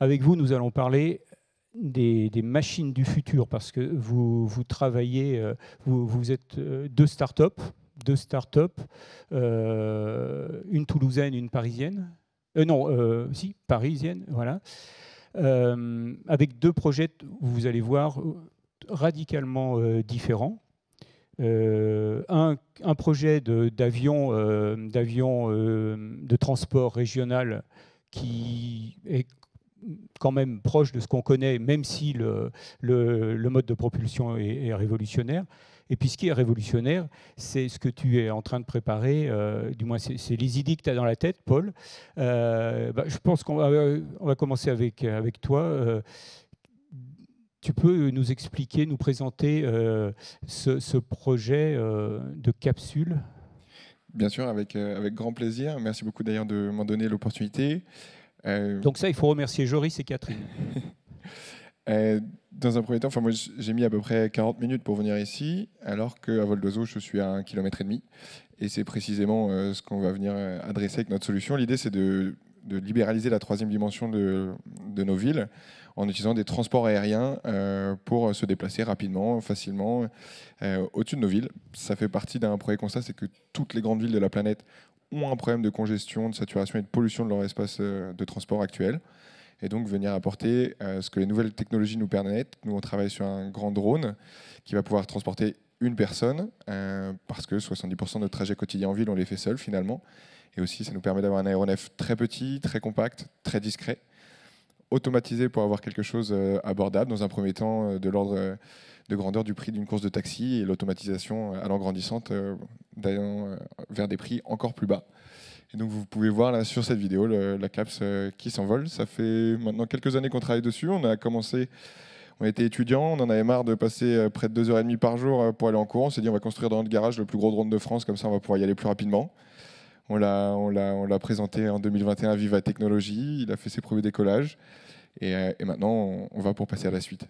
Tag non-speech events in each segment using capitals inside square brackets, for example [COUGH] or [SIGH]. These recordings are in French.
Avec vous, nous allons parler des, machines du futur parce que vous, travaillez, euh, vous, êtes euh, deux start-up, deux start-up, euh, une toulousaine, une parisienne. non, si, parisienne, voilà. avec deux projets, vous allez voir, radicalement différents. un, projet d'avion de transport régional qui est quand même proche de ce qu'on connaît, même si le, le, mode de propulsion est, révolutionnaire. Et puis ce qui est révolutionnaire, c'est ce que tu es en train de préparer, euh, du moins c'est les idées que tu as dans la tête, Paul. Euh, bah, je pense qu'on va, on va commencer avec, avec toi euh, tu peux nous expliquer, nous présenter ce, projet de capsule Bien sûr, avec, avec grand plaisir. Merci beaucoup d'ailleurs de m'en donner l'opportunité. Euh, Donc ça, il faut remercier Joris et Catherine. [LAUGHS] Euh, dans un premier temps, enfin moi j'ai mis à peu près 40 minutes pour venir ici, alors qu'à Vol d'Oiseau, je suis à 1,5 km. Et c'est précisément euh, ce qu'on va venir adresser avec notre solution. L'idée, c'est de, libéraliser la troisième dimension de, de, nos villes en utilisant des transports aériens pour se déplacer rapidement, facilement, au-dessus de nos villes. Ça fait partie d'un projet constat, c'est que toutes les grandes villes de la planète ont un problème de congestion, de saturation et de pollution de leur espace euh, de transport actuel. Et donc venir apporter euh, ce que les nouvelles technologies nous permettent. Nous, on travaille sur un grand drone qui va pouvoir transporter une personne, euh, parce que 70% de notre trajet quotidien en ville, on les fait seuls finalement. Et aussi, ça nous permet d'avoir un aéronef très petit, très compact, très discret, automatisé pour avoir quelque chose abordable dans un premier temps de l'ordre de grandeur du prix d'une course de taxi et l'automatisation euh, allant grandissante euh, euh, vers des prix encore plus bas. Et donc vous pouvez voir là sur cette vidéo la CAPS qui s'envole. Ça fait maintenant quelques années qu'on travaille dessus. On a commencé on était étudiants, on en avait marre de passer près de 2h30 par jour pour aller en cours. On s'est dit, on va construire dans notre garage le plus gros drone de France, comme ça on va pouvoir y aller plus rapidement. On l'a présenté en 2021 à Viva Technologies, il a fait ses premiers décollages. Et, et maintenant, on va pour passer à la suite.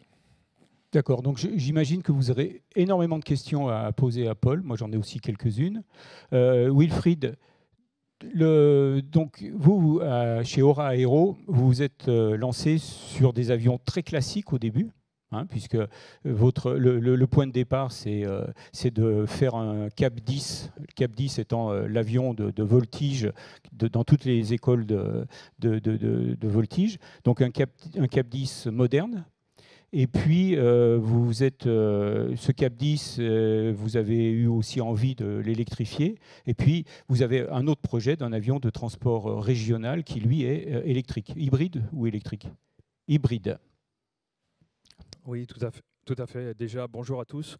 D'accord, donc j'imagine que vous aurez énormément de questions à poser à Paul, moi j'en ai aussi quelques-unes. Euh, Wilfried, le, donc vous, chez Aura Aero, vous vous êtes euh, lancé sur des avions très classiques au début, hein, puisque votre, le, point de départ, c'est euh, c'est de faire un CAP 10, CAP 10 étant l'avion de, de, voltige dans toutes les écoles de, de voltige, donc un CAP, un CAP 10 moderne, et puis, euh, vous êtes, euh, ce Cap 10, euh, vous avez eu aussi envie de l'électrifier. Et puis, vous avez un autre projet d'un avion de transport régional qui, lui, est électrique. Hybride ou électrique Hybride. Oui, tout à, fait, tout à fait. Déjà, bonjour à tous.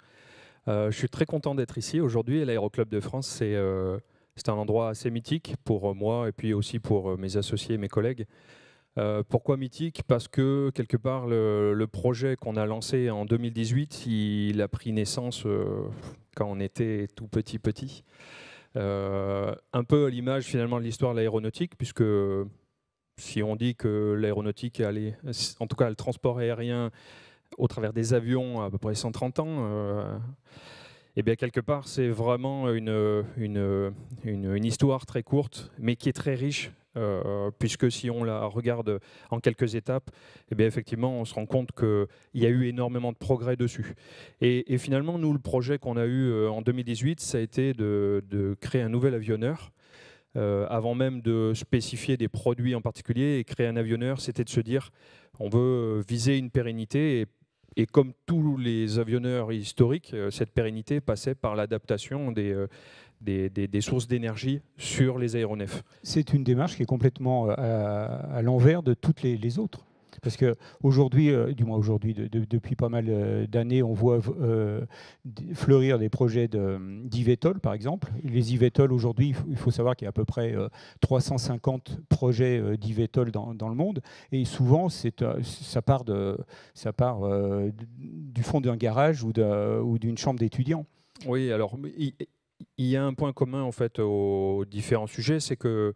je suis très content d'être ici aujourd'hui. L'Aéroclub de France, c'est un endroit assez mythique pour moi et puis aussi pour mes associés et mes collègues. Euh, pourquoi Mythique Parce que quelque part, le, projet qu'on a lancé en 2018, il a pris naissance euh, quand on était tout petit petit. Euh, un peu à l'image finalement de l'histoire de l'aéronautique, puisque si on dit que l'aéronautique, en tout cas le transport aérien au travers des avions, à peu près 130 ans, et eh bien, quelque part, c'est vraiment une, histoire très courte, mais qui est très riche euh, puisque si on la regarde en quelques étapes, eh bien effectivement, on se rend compte qu'il y a eu énormément de progrès dessus. Et, finalement, nous, le projet qu'on a eu euh, en 2018, ça a été de, créer un nouvel avionneur. Euh, avant même de spécifier des produits en particulier et créer un avionneur, c'était de se dire on veut viser une pérennité et et comme tous les avionneurs historiques, cette pérennité passait par l'adaptation des, des, sources d'énergie sur les aéronefs. C'est une démarche qui est complètement euh, à, l'envers de toutes les, autres. Parce qu'aujourd'hui, aujourd'hui, euh, du moins aujourd'hui, depuis pas mal euh, d'années, on voit fleurir des projets d'Ivetol, par exemple. Les Ivetol, aujourd'hui, il, faut savoir qu'il y a à peu près 350 projets d'Ivetol dans, le monde. Et souvent, ça part, de, ça part du fond d'un garage ou d'une chambre d'étudiants. Oui, alors il y a un point commun en fait aux différents sujets, c'est que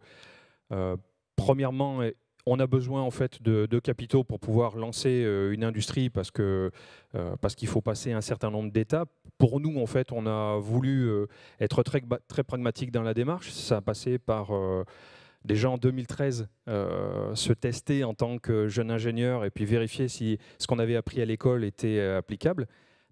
euh, premièrement, eh, on a besoin en fait de, capitaux pour pouvoir lancer euh, une industrie parce que euh, parce qu'il faut passer un certain nombre d'étapes. Pour nous, en fait, on a voulu être très très pragmatique dans la démarche. Ça a passé par déjà en 2013 se tester en tant que jeune ingénieur et puis vérifier si ce qu'on avait appris à l'école était applicable.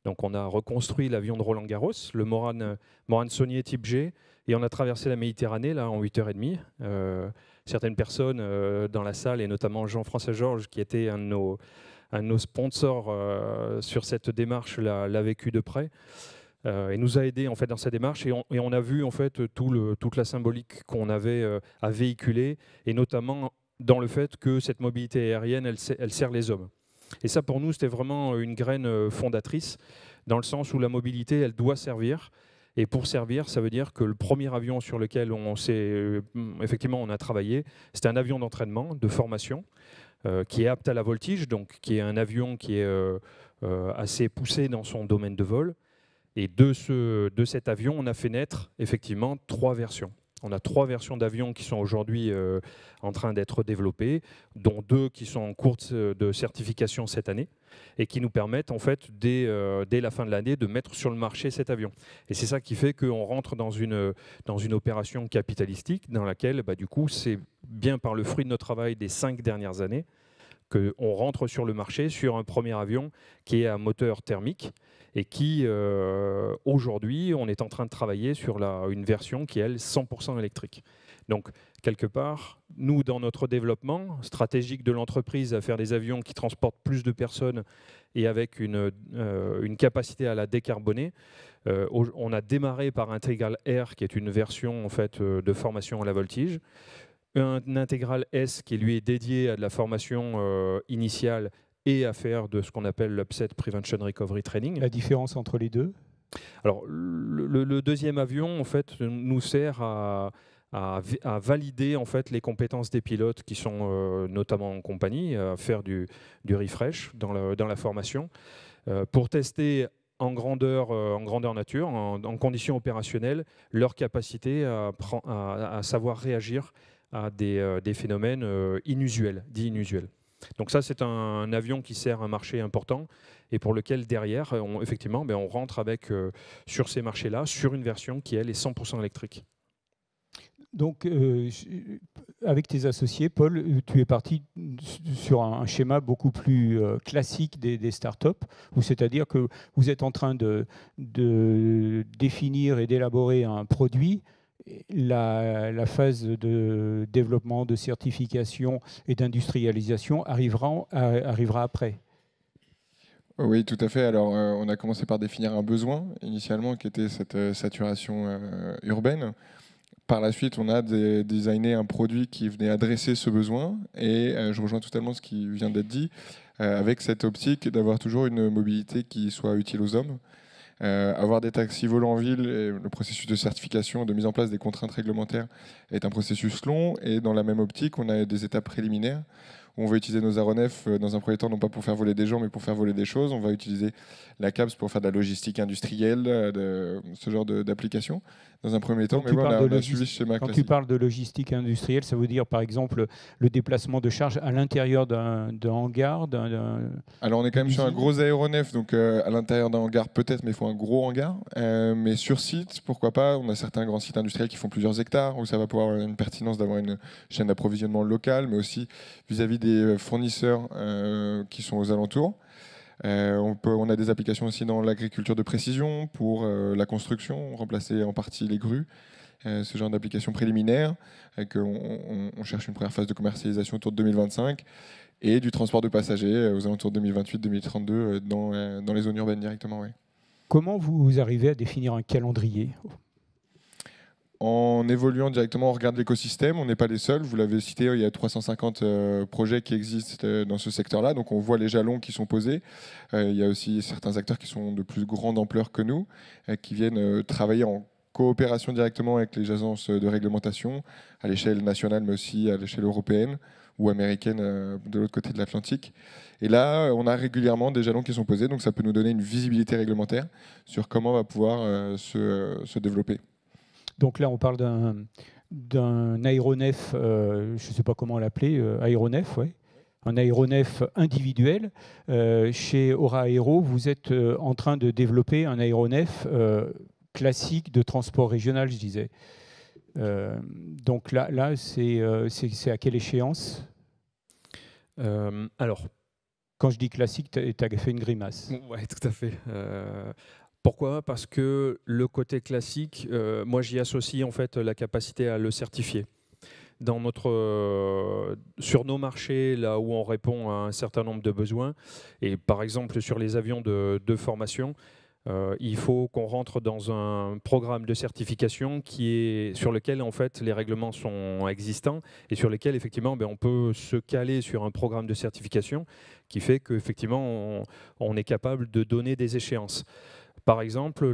Donc on a reconstruit l'avion de Roland Garros, le Morane, Morane Saunier type G, et on a traversé la Méditerranée là en 8h30. Euh, certaines personnes euh, dans la salle, et notamment Jean-François Georges, qui était un de nos, un sponsors euh, sur cette démarche, l'a vécu de près. Euh, et nous a aidé en fait dans sa démarche et on, a vu en fait tout le, toute la symbolique qu'on avait à véhiculer et notamment dans le fait que cette mobilité aérienne elle sert les hommes et ça, pour nous, c'était vraiment une graine euh, fondatrice, dans le sens où la mobilité, elle doit servir. Et pour servir, ça veut dire que le premier avion sur lequel on s'est euh, effectivement on a travaillé, c'est un avion d'entraînement, de formation, euh, qui est apte à la voltige, donc qui est un avion qui est assez poussé dans son domaine de vol. Et de, de cet avion, on a fait naître effectivement trois versions. On a trois versions d'avions qui sont aujourd'hui euh, en train d'être développées, dont deux qui sont en cours de certification cette année et qui nous permettent en fait euh, dès, la fin de l'année de mettre sur le marché cet avion. Et c'est ça qui fait qu'on rentre dans une, dans une opération capitalistique dans laquelle bah, du coup c'est bien par le fruit de notre travail des cinq dernières années qu'on rentre sur le marché sur un premier avion qui est à moteur thermique et qui, euh, aujourd'hui, on est en train de travailler sur la, une version qui est, elle, 100% électrique. Donc, quelque part, nous, dans notre développement stratégique de l'entreprise à faire des avions qui transportent plus de personnes et avec une, euh, capacité à la décarboner, euh, on a démarré par Integral R, qui est une version en fait, de formation à la voltige un intégral S qui lui est dédié à de la formation initiale et à faire de ce qu'on appelle l'Upset Prevention Recovery Training. La différence entre les deux Alors, le, deuxième avion, en fait, nous sert à, valider en fait les compétences des pilotes qui sont euh, notamment en compagnie, à faire du, du refresh dans la, dans la formation, euh, pour tester en grandeur, euh, en grandeur nature, en, conditions opérationnelles, leur capacité à, à savoir réagir à des, phénomènes inusuels, dits inusuels. Donc ça, c'est un, avion qui sert un marché important et pour lequel derrière, on, effectivement, ben, on rentre avec euh, sur ces marchés-là, sur une version qui, elle, est 100% électrique. Donc, euh, avec tes associés, Paul, tu es parti sur un, schéma beaucoup plus euh, classique des, des startups, c'est-à-dire que vous êtes en train de définir et d'élaborer un produit la, phase de développement, de certification et d'industrialisation arrivera, après. Oui, tout à fait. Alors, euh, on a commencé par définir un besoin initialement qui était cette euh, saturation euh, urbaine. Par la suite, on a designé un produit qui venait adresser ce besoin et je rejoins totalement ce qui vient d'être dit avec cette optique d'avoir toujours une mobilité qui soit utile aux hommes euh, avoir des taxis volants en ville, le processus de certification, de mise en place des contraintes réglementaires est un processus long. Et dans la même optique, on a des étapes préliminaires on va utiliser nos aéronefs euh, dans un premier temps, non pas pour faire voler des gens, mais pour faire voler des choses. On va utiliser la CAPS pour faire de la logistique industrielle, euh, ce genre d'application dans un premier temps. Quand Quand tu parles de logistique industrielle, ça veut dire par exemple le déplacement de charges à l'intérieur d'un hangar Alors on est quand même sur un gros aéronef, donc euh, à l'intérieur d'un hangar peut-être, mais il faut un gros hangar. Euh, mais sur site, pourquoi pas On a certains grands sites industriels qui font plusieurs hectares, où ça va pouvoir avoir une pertinence d'avoir une chaîne d'approvisionnement locale, mais aussi vis-à-vis des euh, fournisseurs qui sont aux alentours. Euh, on, a des applications aussi dans l'agriculture de précision, pour euh, la construction, remplacer en partie les grues, euh, ce genre d'applications préliminaires, qu'on on, cherche une première phase de commercialisation autour de 2025, et du transport de passagers aux alentours de 2028-2032 dans, les zones urbaines directement. Ouais. Comment vous arrivez à définir un calendrier en évoluant directement, on regarde l'écosystème. On n'est pas les seuls. Vous l'avez cité, il y a 350 euh, projets qui existent euh, dans ce secteur-là. Donc, on voit les jalons qui sont posés. Euh, il y a aussi certains acteurs qui sont de plus grande ampleur que nous, qui viennent travailler en coopération directement avec les agences de réglementation à l'échelle nationale, mais aussi à l'échelle européenne ou américaine de l'autre côté de l'Atlantique. Et là, on a régulièrement des jalons qui sont posés, donc ça peut nous donner une visibilité réglementaire sur comment on va pouvoir se développer. Donc là, on parle d'un aéronef, euh, je ne sais pas comment l'appeler, euh, aéronef, ouais. Un aéronef individuel. Euh, chez Aura Aero, vous êtes en train de développer un aéronef classique de transport régional, je disais. donc là, là c'est à quelle échéance Alors, quand je dis classique, tu as fait une grimace. Oui, tout à fait. Pourquoi Parce que le côté classique, euh, moi j'y associe en fait la capacité à le certifier. Dans notre, euh, sur nos marchés, là où on répond à un certain nombre de besoins, et par exemple sur les avions de, formation, euh, il faut qu'on rentre dans un programme de certification qui est, sur lequel en fait les règlements sont existants et sur lequel effectivement ben, on peut se caler sur un programme de certification qui fait qu'effectivement on est capable de donner des échéances. Par exemple,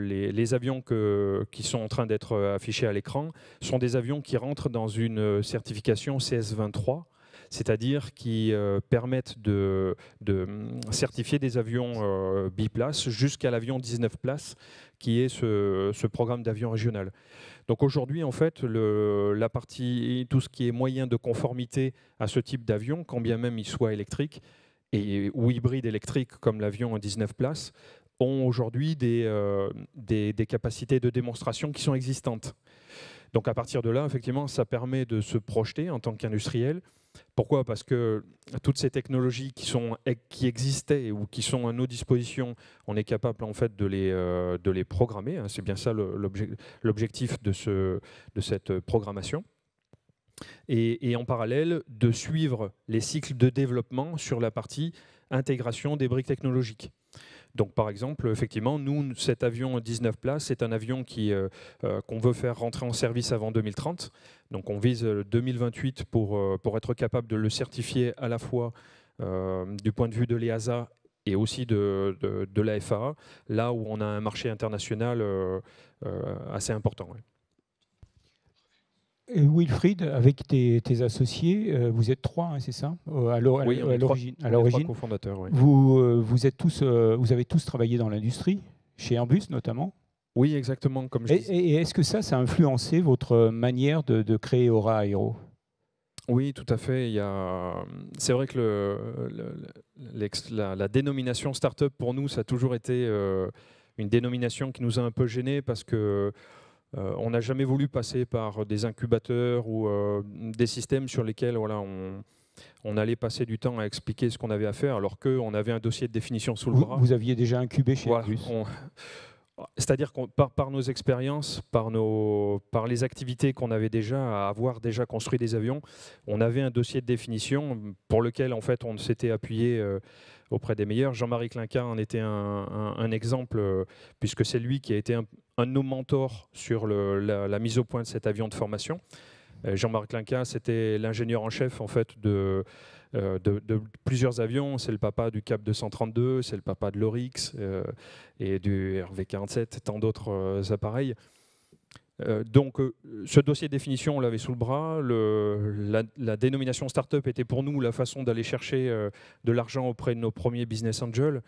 les, avions qui sont en train d'être euh, affichés à l'écran sont des avions qui rentrent dans une euh, certification CS23, c'est-à-dire qui euh, permettent de, mm, certifier des avions biplaces jusqu'à l'avion 19 places, qui est ce, programme d'avion régional. Donc aujourd'hui, en fait, la partie, tout ce qui est moyen de conformité à ce type d'avion, quand bien même il soit électrique, et, ou hybride électrique comme l'avion 19 places, ont aujourd'hui euh, des, des, capacités de démonstration qui sont existantes. Donc à partir de là, effectivement, ça permet de se projeter en tant qu'industriel. Pourquoi Parce que toutes ces technologies qui, sont, qui existaient ou qui sont à nos dispositions, on est capable en fait de les, euh, de les programmer. Hein. C'est bien ça l'objectif de, ce, de cette programmation. et, en parallèle de suivre les cycles de développement sur la partie intégration des briques technologiques. Donc par exemple, effectivement, nous, cet avion 19 places, c'est un avion qui euh, euh, qu'on veut faire rentrer en service avant 2030. Donc on vise 2028 euh, pour, pour être capable de le certifier à la fois du point de vue de l'EASA et aussi de, de, la là où on a un marché international assez important. Et Wilfried, avec tes, associés, euh, vous êtes trois, hein, c'est ça euh, à Oui, à l'origine. cofondateurs. Vous, euh, vous êtes tous, vous avez tous travaillé dans l'industrie, chez Airbus notamment. Oui, exactement. Comme je et, et est-ce que ça, ça a influencé votre manière de, créer Aura Aero oui, tout à fait. Il a... C'est vrai que le, la, la, dénomination startup pour nous, ça a toujours été une dénomination qui nous a un peu gênés parce que euh, on n'a jamais voulu passer par des incubateurs ou euh, des systèmes sur lesquels voilà, on, allait passer du temps à expliquer ce qu'on avait à faire, alors qu'on avait un dossier de définition sous le bras. Vous aviez déjà incubé chez voilà, C'est-à-dire que par, nos expériences, par, nos, par les activités qu'on avait déjà, à avoir déjà construit des avions, on avait un dossier de définition pour lequel en fait on s'était appuyé. Euh, auprès des meilleurs. Jean-Marie Clinquin en était un, exemple, euh, puisque c'est lui qui a été un, de nos mentors sur la, mise au point de cet avion de formation. Euh, jean marie Clinquin, c'était l'ingénieur en chef en fait euh, de, de, plusieurs avions. C'est le papa du Cap 232, c'est le papa de l'Orix et du RV-47, tant d'autres appareils. Euh, donc, euh, ce dossier de définition, on l'avait sous le bras. la, dénomination dénomination up était pour nous la façon d'aller chercher euh, de l'argent auprès de nos premiers business angels.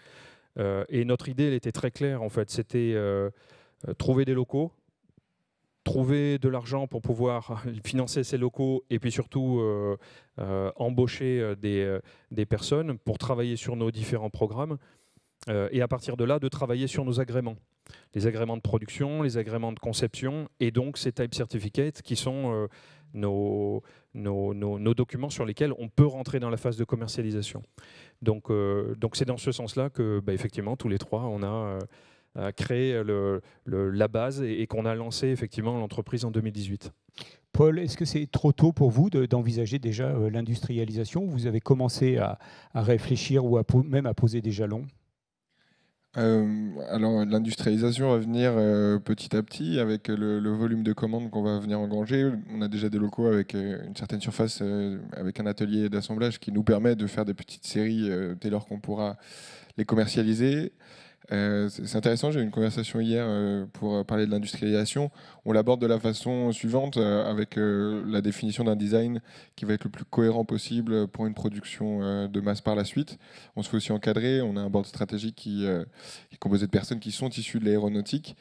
et notre idée, elle était très claire, en fait. C'était trouver des locaux, trouver de l'argent pour pouvoir [LAUGHS] financer ces locaux et puis surtout embaucher des, personnes pour travailler sur nos différents programmes. et à partir de là, de travailler sur nos agréments les agréments de production, les agréments de conception, et donc ces type certificates qui sont euh, nos, nos, documents sur lesquels on peut rentrer dans la phase de commercialisation. Donc euh, donc c'est dans ce sens-là que, bah, effectivement, tous les trois, on a euh, créé la base et, qu'on a lancé effectivement l'entreprise en 2018. Paul, est-ce que c'est trop tôt pour vous d'envisager déjà l'industrialisation Vous avez commencé à, réfléchir ou même à poser des jalons euh, alors l'industrialisation va venir euh, petit à petit avec le, volume de commandes qu'on va venir engranger. On a déjà des locaux avec euh, une certaine surface, avec un atelier d'assemblage qui nous permet de faire des petites séries dès lors qu'on pourra les commercialiser. Euh, c'est intéressant, j'ai eu une conversation hier euh, pour euh, parler de l'industrialisation. On l'aborde de la façon suivante, avec la définition d'un design qui va être le plus cohérent possible pour une production de masse par la suite. On se fait aussi encadrer, on a un board stratégique qui, est composé de personnes qui sont issues de l'aéronautique.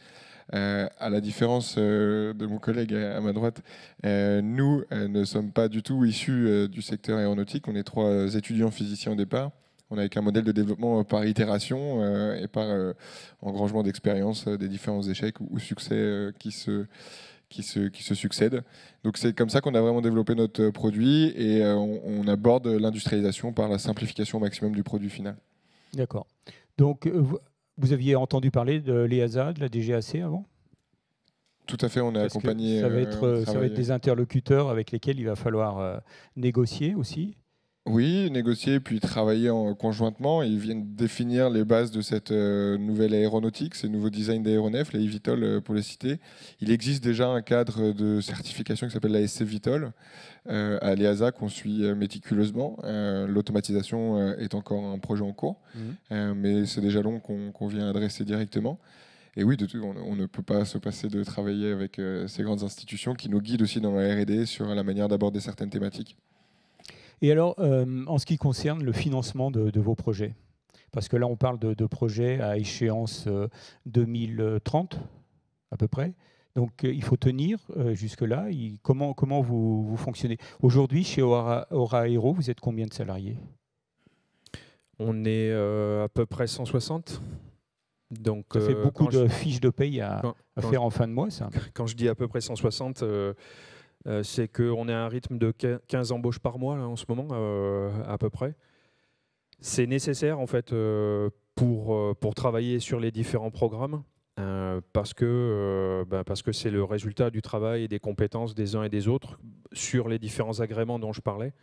à la différence de mon collègue à, ma droite, nous ne sommes pas du tout issus du secteur aéronautique. On est trois étudiants physiciens au départ. On a avec un modèle de développement euh, par itération euh, et par euh, engrangement d'expérience des différents échecs ou, succès qui se qui se, qui se succèdent. Donc c'est comme ça qu'on a vraiment développé notre produit et on, aborde l'industrialisation par la simplification maximum du produit final. D'accord. Donc vous, aviez entendu parler de l'EASA, de la DGAC avant tout à fait, on a accompagné. Ça ça va être des interlocuteurs avec lesquels il va falloir négocier aussi oui, négocier puis travailler en, conjointement. Ils viennent définir les bases de cette euh, nouvelle aéronautique, ces nouveaux designs d'aéronefs, les eVTOL euh, pour les citer. Il existe déjà un cadre de certification qui s'appelle la SC Vitol euh, à l'EASA qu'on suit méticuleusement. L'automatisation est encore un projet en cours, mhm. mais c'est déjà long qu'on vient adresser directement. Et oui, de tout, on, on, ne peut pas se passer de travailler avec ces grandes institutions qui nous guident aussi dans la R&D sur la manière d'aborder certaines thématiques. Et alors, euh, en ce qui concerne le financement de, vos projets, parce que là, on parle de, projets à échéance 2030, euh, à peu près. Donc, euh, il faut tenir jusque-là. Comment, comment vous, fonctionnez Aujourd'hui, chez Aura, Aura Hero, vous êtes combien de salariés On est à peu près 160. Donc, ça fait beaucoup de fiches de paye à, faire en fin de mois, ça. Quand je dis à peu près 160, euh, c'est qu'on est à un rythme de 15 embauches par mois en ce moment, euh, à peu près. C'est nécessaire en fait euh, pour, pour travailler sur les différents programmes parce que ben, c'est le résultat du travail et des compétences des uns et des autres sur les différents agréments dont je parlais.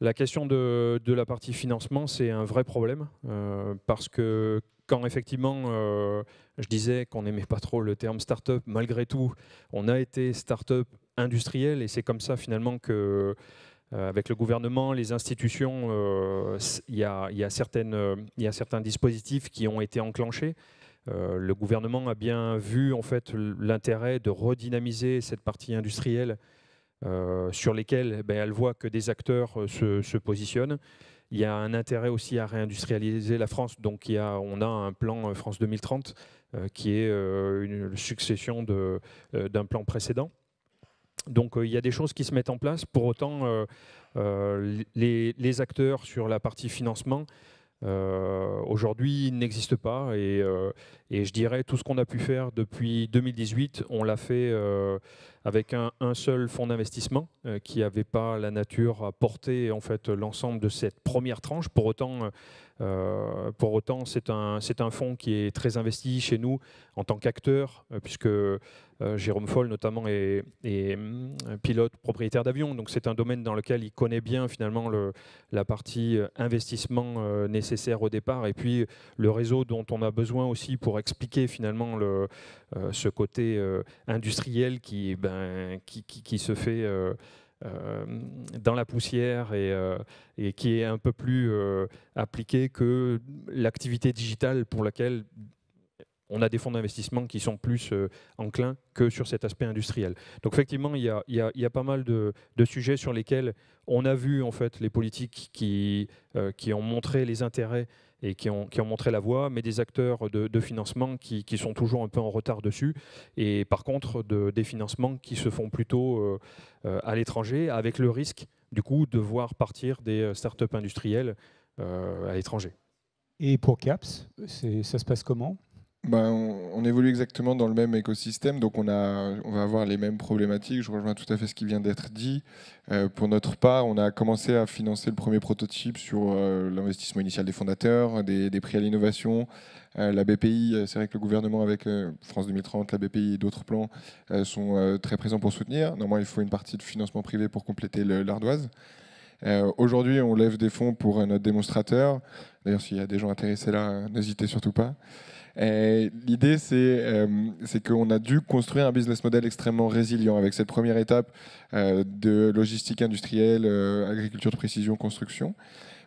La question de, de la partie financement, c'est un vrai problème parce que quand effectivement je disais qu'on n'aimait pas trop le terme start-up, malgré tout, on a été start-up industriel Et c'est comme ça finalement que euh, avec le gouvernement, les institutions, euh, il y, a, y euh, certains dispositifs qui ont été enclenchés. le gouvernement a bien vu en fait l'intérêt de redynamiser cette partie industrielle sur lesquelles eh ben, elle voit que des acteurs se, positionnent. Il y a un intérêt aussi à réindustrialiser la France, donc y on a un plan France 2030 qui est une succession d'un plan précédent. Donc euh, il y a des choses qui se mettent en place. Pour autant, euh, euh, les, acteurs sur la partie financement, Aujourd'hui, n'existent pas. Et, je dirais, tout ce qu'on a pu faire depuis 2018, on l'a fait avec un, seul fonds d'investissement qui n'avait pas la nature à porter en fait, l'ensemble de cette première tranche. Pour autant, pour autant c'est un, un, fonds qui est très investi chez nous en tant qu'acteur, puisque euh, Jérôme Foll, notamment, est, un euh, pilote propriétaire d'avion, donc c'est un domaine dans lequel il connaît bien finalement le, la partie euh, investissement nécessaire au départ, et puis le réseau dont on a besoin aussi pour expliquer finalement le, ce côté industriel qui, ben, qui, se fait. dans la poussière et, et, qui est un peu plus appliqué que l'activité digitale pour laquelle on a des fonds d'investissement qui sont plus euh, enclins que sur cet aspect industriel. Donc effectivement, il y a, pas mal de, sujets sur lesquels on a vu en fait les politiques qui, euh, ont montré les intérêts et qui ont, montré la voie, mais des acteurs de, financement qui, sont toujours un peu en retard dessus, et par contre de, des financements qui se font plutôt euh, à l'étranger, avec le risque du coup de voir partir des startups industrielles à l'étranger. Et pour CAPS, ça se passe comment bah, on, évolue exactement dans le même écosystème, donc on, a, on va avoir les mêmes problématiques. Je rejoins tout à fait ce qui vient d'être dit. Euh, pour notre part, on a commencé à financer le premier prototype sur euh, l'investissement initial des fondateurs, des, prix à l'innovation. Euh, la BPI, c'est vrai que le gouvernement avec France 2030, la BPI et d'autres plans sont très présents pour soutenir. Normalement, il faut une partie de financement privé pour compléter l'ardoise. Aujourd'hui, on lève des fonds pour notre démonstrateur. D'ailleurs, s'il y a des gens intéressés là, n'hésitez surtout pas. L'idée, euh, c'est qu'on a dû construire un business model extrêmement résilient avec cette première étape euh, de logistique industrielle, euh, agriculture de précision, construction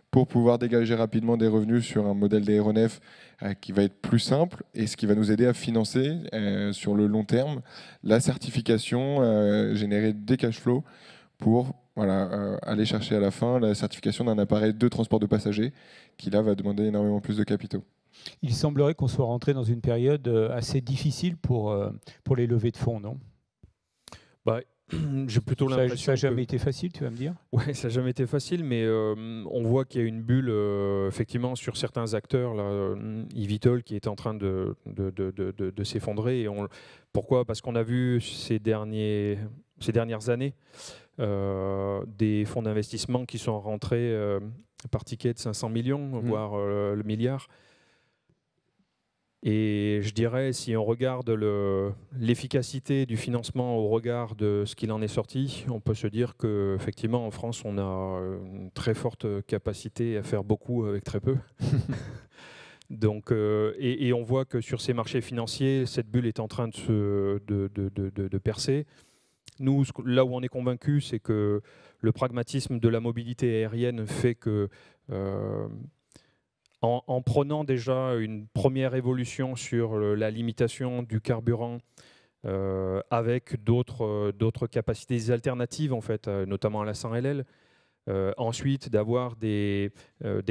pour pouvoir dégager rapidement des revenus sur un modèle d'aéronef qui va être plus simple et ce qui va nous aider à financer sur le long terme la certification, générer des cash flows pour aller chercher à la fin la certification d'un appareil de transport de passagers qui là va demander énormément plus de capitaux il semblerait qu'on soit rentré dans une période euh, assez difficile euh, pour, les levées de fonds, non bah, [CLEARS THROAT] j'ai plutôt Ça n'a jamais été facile, tu vas me dire Oui, ça n'a jamais été facile, mais euh, on voit qu'il y a une bulle, effectivement, sur certains acteurs, là, Evitol, qui est en train de, s'effondrer. Pourquoi Parce qu'on a vu ces, derniers, dernières années des fonds d'investissement qui sont rentrés par ticket de 500 millions, mmh. voire le milliard. Et je dirais, si on regarde l'efficacité du financement au regard de ce qu'il en est sorti, on peut se dire qu'effectivement, en France, on a une très forte capacité à faire beaucoup avec très peu. [LAUGHS] Donc, euh, et, on voit que sur ces marchés financiers, cette bulle est en train de, se, de, percer. Nous, là où on est convaincu, c'est que le pragmatisme de la mobilité aérienne fait que euh, en, prenant déjà une première évolution sur la limitation du carburant euh, avec euh, d'autres capacités alternatives, en fait, euh, notamment à la 100 ensuite, d'avoir des,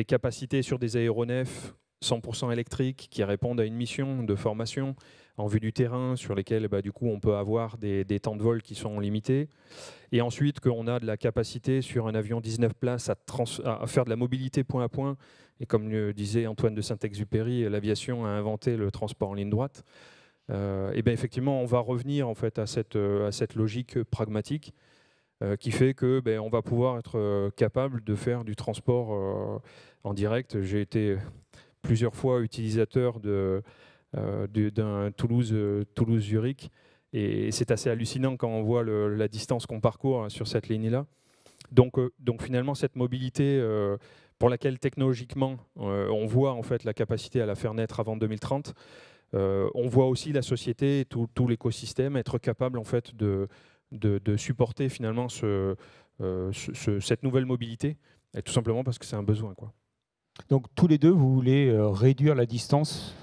capacités sur des aéronefs 100% électriques qui répondent à une mission de formation en vue du terrain sur lesquels bah, du coup on peut avoir des, temps de vol qui sont limités et ensuite qu'on a de la capacité sur un avion 19 places à, faire de la mobilité point à point et comme le disait Antoine de Saint-Exupéry l'aviation a inventé le transport en ligne droite euh, et bien effectivement on va revenir en fait à cette, à cette logique pragmatique euh, qui fait que ben, on va pouvoir être euh, capable de faire du transport en direct j'ai été plusieurs fois utilisateur de, euh, d'un Toulouse, euh, Toulouse-Zurich. Et c'est assez hallucinant quand on voit la distance qu'on parcourt hein, sur cette ligne-là. Donc, euh, donc finalement, cette mobilité pour laquelle technologiquement on voit en fait la capacité à la faire naître avant 2030, on voit aussi la société et tout, tout l'écosystème être capable en fait de, de, supporter finalement ce, ce, cette nouvelle mobilité, et tout simplement parce que c'est un besoin. Quoi. Donc tous les deux, vous voulez euh, réduire la distance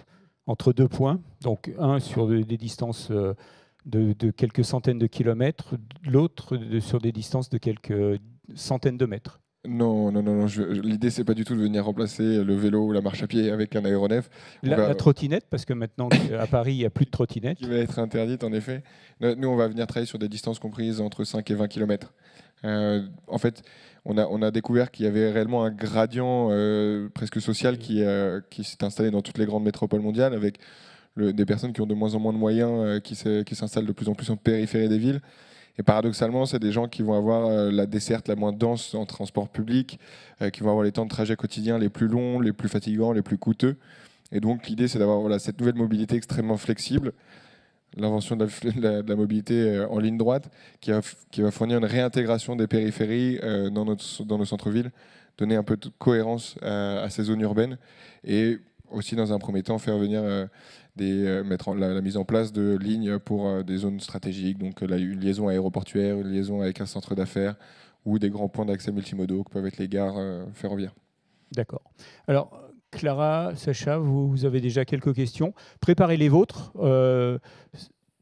entre deux points, donc un sur des distances euh, de, quelques centaines de kilomètres, l'autre sur des distances de quelques centaines de mètres. Non, non, non, non. L'idée, c'est pas du tout de venir remplacer le vélo ou la marche à pied avec un aéronef. La, trottinette, parce que maintenant à Paris, il n'y a plus de trottinette. Qui va être interdite, en effet. Nous, on va venir travailler sur des distances comprises entre 5 et 20 km. Euh, en fait, on a, découvert qu'il y avait réellement un gradient euh, presque social euh, qui, s'est installé dans toutes les grandes métropoles mondiales, avec des personnes qui ont de moins en moins de moyens, euh, qui s'installent de plus en plus en périphérie des villes. Et paradoxalement, c'est des gens qui vont avoir la desserte la moins dense en transport public, qui vont avoir les temps de trajet quotidiens les plus longs, les plus fatigants, les plus coûteux. Et donc l'idée, c'est d'avoir cette nouvelle mobilité extrêmement flexible l'invention de, la mobilité euh, en ligne droite, qui va, qui va fournir une réintégration des périphéries euh, dans, notre, dans nos centres-villes, donner un peu de cohérence à, ces zones urbaines, et aussi dans un premier temps faire venir euh, des, mettre la, mise en place de lignes pour des zones stratégiques, donc une liaison aéroportuaire, une liaison avec un centre d'affaires, ou des grands points d'accès multimodaux qui peuvent être les gares ferroviaires. D'accord. Alors, Clara, Sacha, vous, avez déjà quelques questions. Préparez les vôtres. Euh,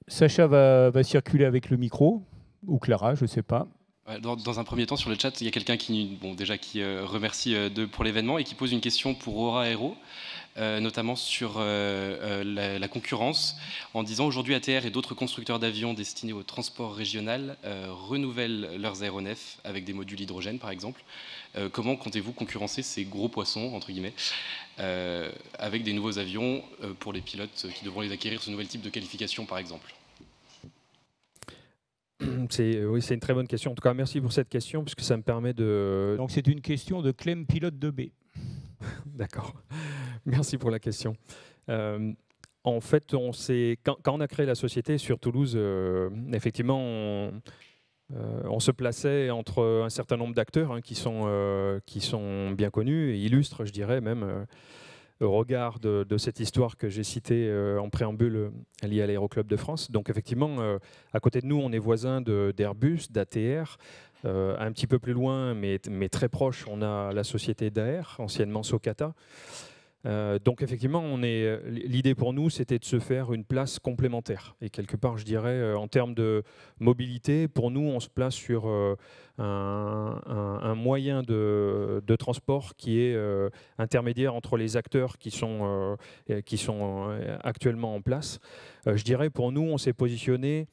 Sacha va, circuler avec le micro, ou Clara, je ne sais pas. Euh, dans, un premier temps, sur le chat, il y a quelqu'un qui, bon, déjà, qui euh, remercie pour l'événement et qui pose une question pour Aura Aero, notamment sur la, la, concurrence, en disant aujourd'hui ATR et d'autres constructeurs d'avions destinés au transport régional renouvellent leurs aéronefs avec des modules hydrogène, par exemple. Euh, comment comptez-vous concurrencer ces gros poissons, entre guillemets, euh, avec des nouveaux avions euh, pour les pilotes qui devront les acquérir, ce nouvel type de qualification par exemple [CLEARS THROAT] c'est oui, c'est une très bonne question. En tout cas, merci pour cette question puisque ça me permet de. Donc c'est une question de Clem pilote de b [LAUGHS] D'accord. Merci pour la question. en fait, on quand, quand, on a créé la société sur Toulouse, effectivement, on, euh, on se plaçait entre un certain nombre d'acteurs hein, qui, sont, euh, qui sont bien connus et illustres, je dirais même, euh, au regard de, cette histoire que j'ai citée en préambule liée à l'Aéroclub de France. Donc effectivement, à côté de nous, on est voisin d'Airbus, d'ATR. un petit peu plus loin, mais, mais très proche, on a la société d'AER, anciennement Socata. Euh, donc effectivement, on est, euh, l'idée pour nous, c'était de se faire une place complémentaire. Et quelque part, je dirais, euh, en termes de mobilité, pour nous, on se place sur un, moyen de, de, transport qui est intermédiaire entre les acteurs qui sont, qui sont actuellement en place. je dirais, pour nous, on s'est positionné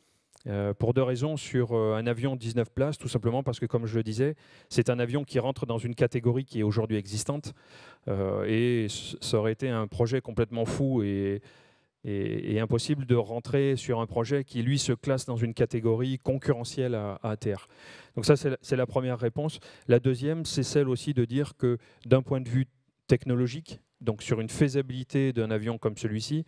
euh, pour deux raisons, sur euh, un avion 19 places, tout simplement parce que, comme je le disais, c'est un avion qui rentre dans une catégorie qui est aujourd'hui existante, euh, et ça aurait été un projet complètement fou et, impossible de rentrer sur un projet qui, lui, se classe dans une catégorie concurrentielle à, à terre. Donc ça, c'est la première réponse. La deuxième, c'est celle aussi de dire que, d'un point de vue technologique, donc sur une faisabilité d'un avion comme celui-ci,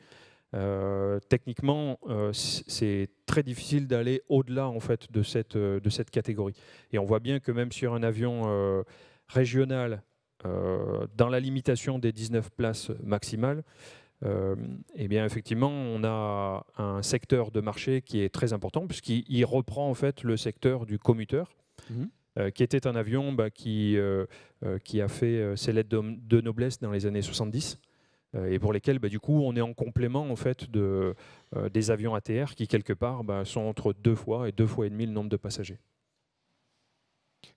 euh, techniquement, euh, c'est très difficile d'aller au-delà en fait de cette, euh, de cette catégorie. Et on voit bien que même sur un avion régional, dans la limitation des 19 places maximales, et eh bien effectivement, on a un secteur de marché qui est très important puisqu'il reprend en fait le secteur du commuteur. Mhm. qui était un avion bah, qui, qui a fait ses lettres de, noblesse dans les années 70. Euh, et pour lesquels, bah, du coup, on est en complément en fait de, euh, des avions ATR qui, quelque part, bah, sont entre deux fois et deux fois et demi le nombre de passagers.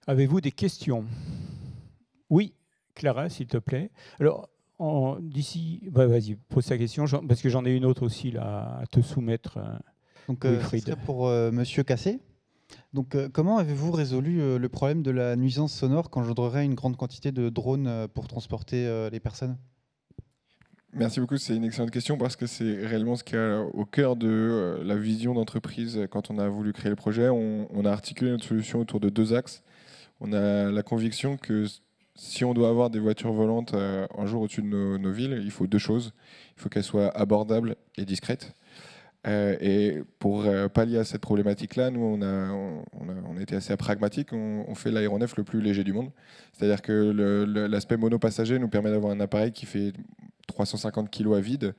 Avez-vous des questions Oui, Clara, s'il te plaît. Alors, d'ici, bah, vas-y, pose ta question, parce que j'en ai une autre aussi là, à te soumettre. Euh, Donc, euh, pour M. Monsieur Cassé. Donc, comment avez-vous résolu le problème de la nuisance sonore quand qu'engendrerait une grande quantité de drones pour transporter les personnes Merci beaucoup, c'est une excellente question parce que c'est réellement ce qui est au cœur de euh, la vision d'entreprise quand on a voulu créer le projet. On, a articulé notre solution autour de deux axes. On a la conviction que si on doit avoir des voitures volantes euh, un jour au-dessus de nos villes, il faut deux choses. Il faut qu'elles soient abordables et discrètes. Euh, et pour euh, pallier à cette problématique-là, nous, on a, on, on été assez pragmatique. On, fait l'aéronef le plus léger du monde. C'est-à-dire que l'aspect monopassager nous permet d'avoir un appareil qui fait 350 kg à vide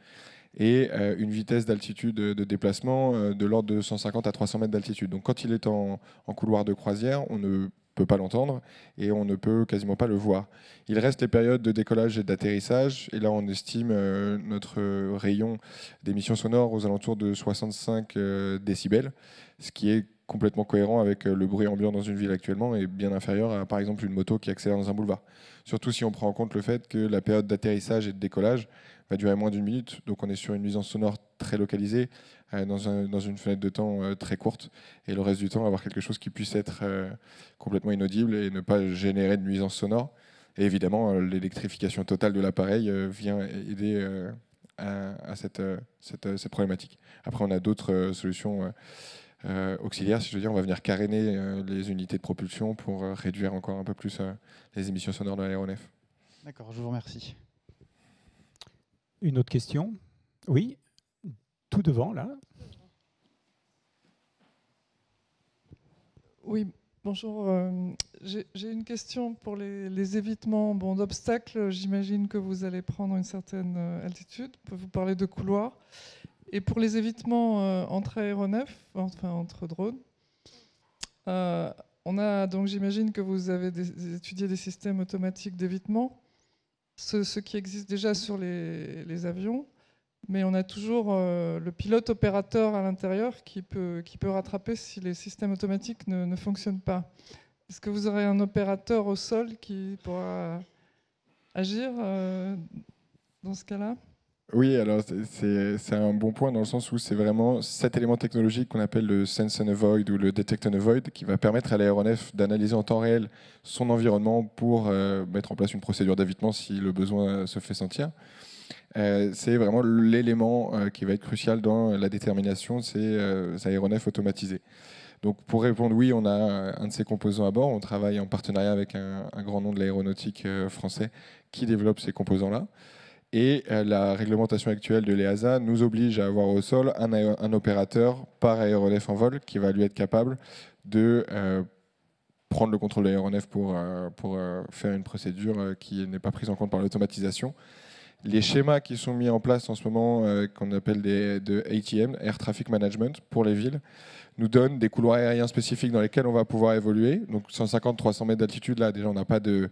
et euh, une vitesse d'altitude de déplacement de l'ordre de 150 à 300 mètres d'altitude. Donc quand il est en, en couloir de croisière, on ne peut pas l'entendre et on ne peut quasiment pas le voir. Il reste les périodes de décollage et d'atterrissage et là on estime euh, notre rayon d'émission sonore aux alentours de 65 euh, décibels, ce qui est complètement cohérent avec euh, le bruit ambiant dans une ville actuellement et bien inférieur à par exemple une moto qui accélère dans un boulevard. Surtout si on prend en compte le fait que la période d'atterrissage et de décollage va durer moins d'une minute, donc on est sur une nuisance sonore très localisé, euh, dans, une fenêtre de temps euh, très courte, et le reste du temps avoir quelque chose qui puisse être euh, complètement inaudible et ne pas générer de nuisance sonore. Et évidemment, l'électrification totale de l'appareil vient aider à, cette, problématique. Après, on a d'autres solutions auxiliaires. Si je veux dire, on va venir caréner les unités de propulsion pour réduire encore un peu plus les émissions sonores de l'aéronef. D'accord, je vous remercie. Une autre question Oui devant, là. Oui, bonjour. Euh, j'ai une question pour les, évitements bon, d'obstacles. J'imagine que vous allez prendre une certaine euh, altitude. Vous parlez de couloirs. Et pour les évitements euh, entre aéronefs, enfin entre drones, on a donc j'imagine que vous avez des, étudié des systèmes automatiques d'évitement, ce, qui existe déjà sur les avions mais on a toujours euh, le pilote opérateur à l'intérieur qui peut, qui peut rattraper si les systèmes automatiques ne, fonctionnent pas. Est-ce que vous aurez un opérateur au sol qui pourra agir euh, dans ce cas-là oui, alors c'est un bon point dans le sens où c'est vraiment cet élément technologique qu'on appelle le sense and avoid ou le detect and avoid qui va permettre à l'aéronef d'analyser en temps réel son environnement pour euh, mettre en place une procédure d'avitement si le besoin se fait sentir. Euh, c'est vraiment l'élément euh, qui va être crucial dans la détermination, de ces euh, aéronefs automatisés. Donc pour répondre oui, on a un de ces composants à bord. On travaille en partenariat avec un, grand nom de l'aéronautique français qui développe ces composants-là. Et la réglementation actuelle de l'EASA nous oblige à avoir au sol un, opérateur par aéronef en vol qui va lui être capable de prendre le contrôle de l'aéronef pour faire une procédure qui n'est pas prise en compte par l'automatisation les schémas qui sont mis en place en ce moment, euh, qu'on appelle des de ATM, Air Traffic Management, pour les villes, nous donnent des couloirs aériens spécifiques dans lesquels on va pouvoir évoluer. Donc 150-300 mètres d'altitude, là déjà on n'a pas de,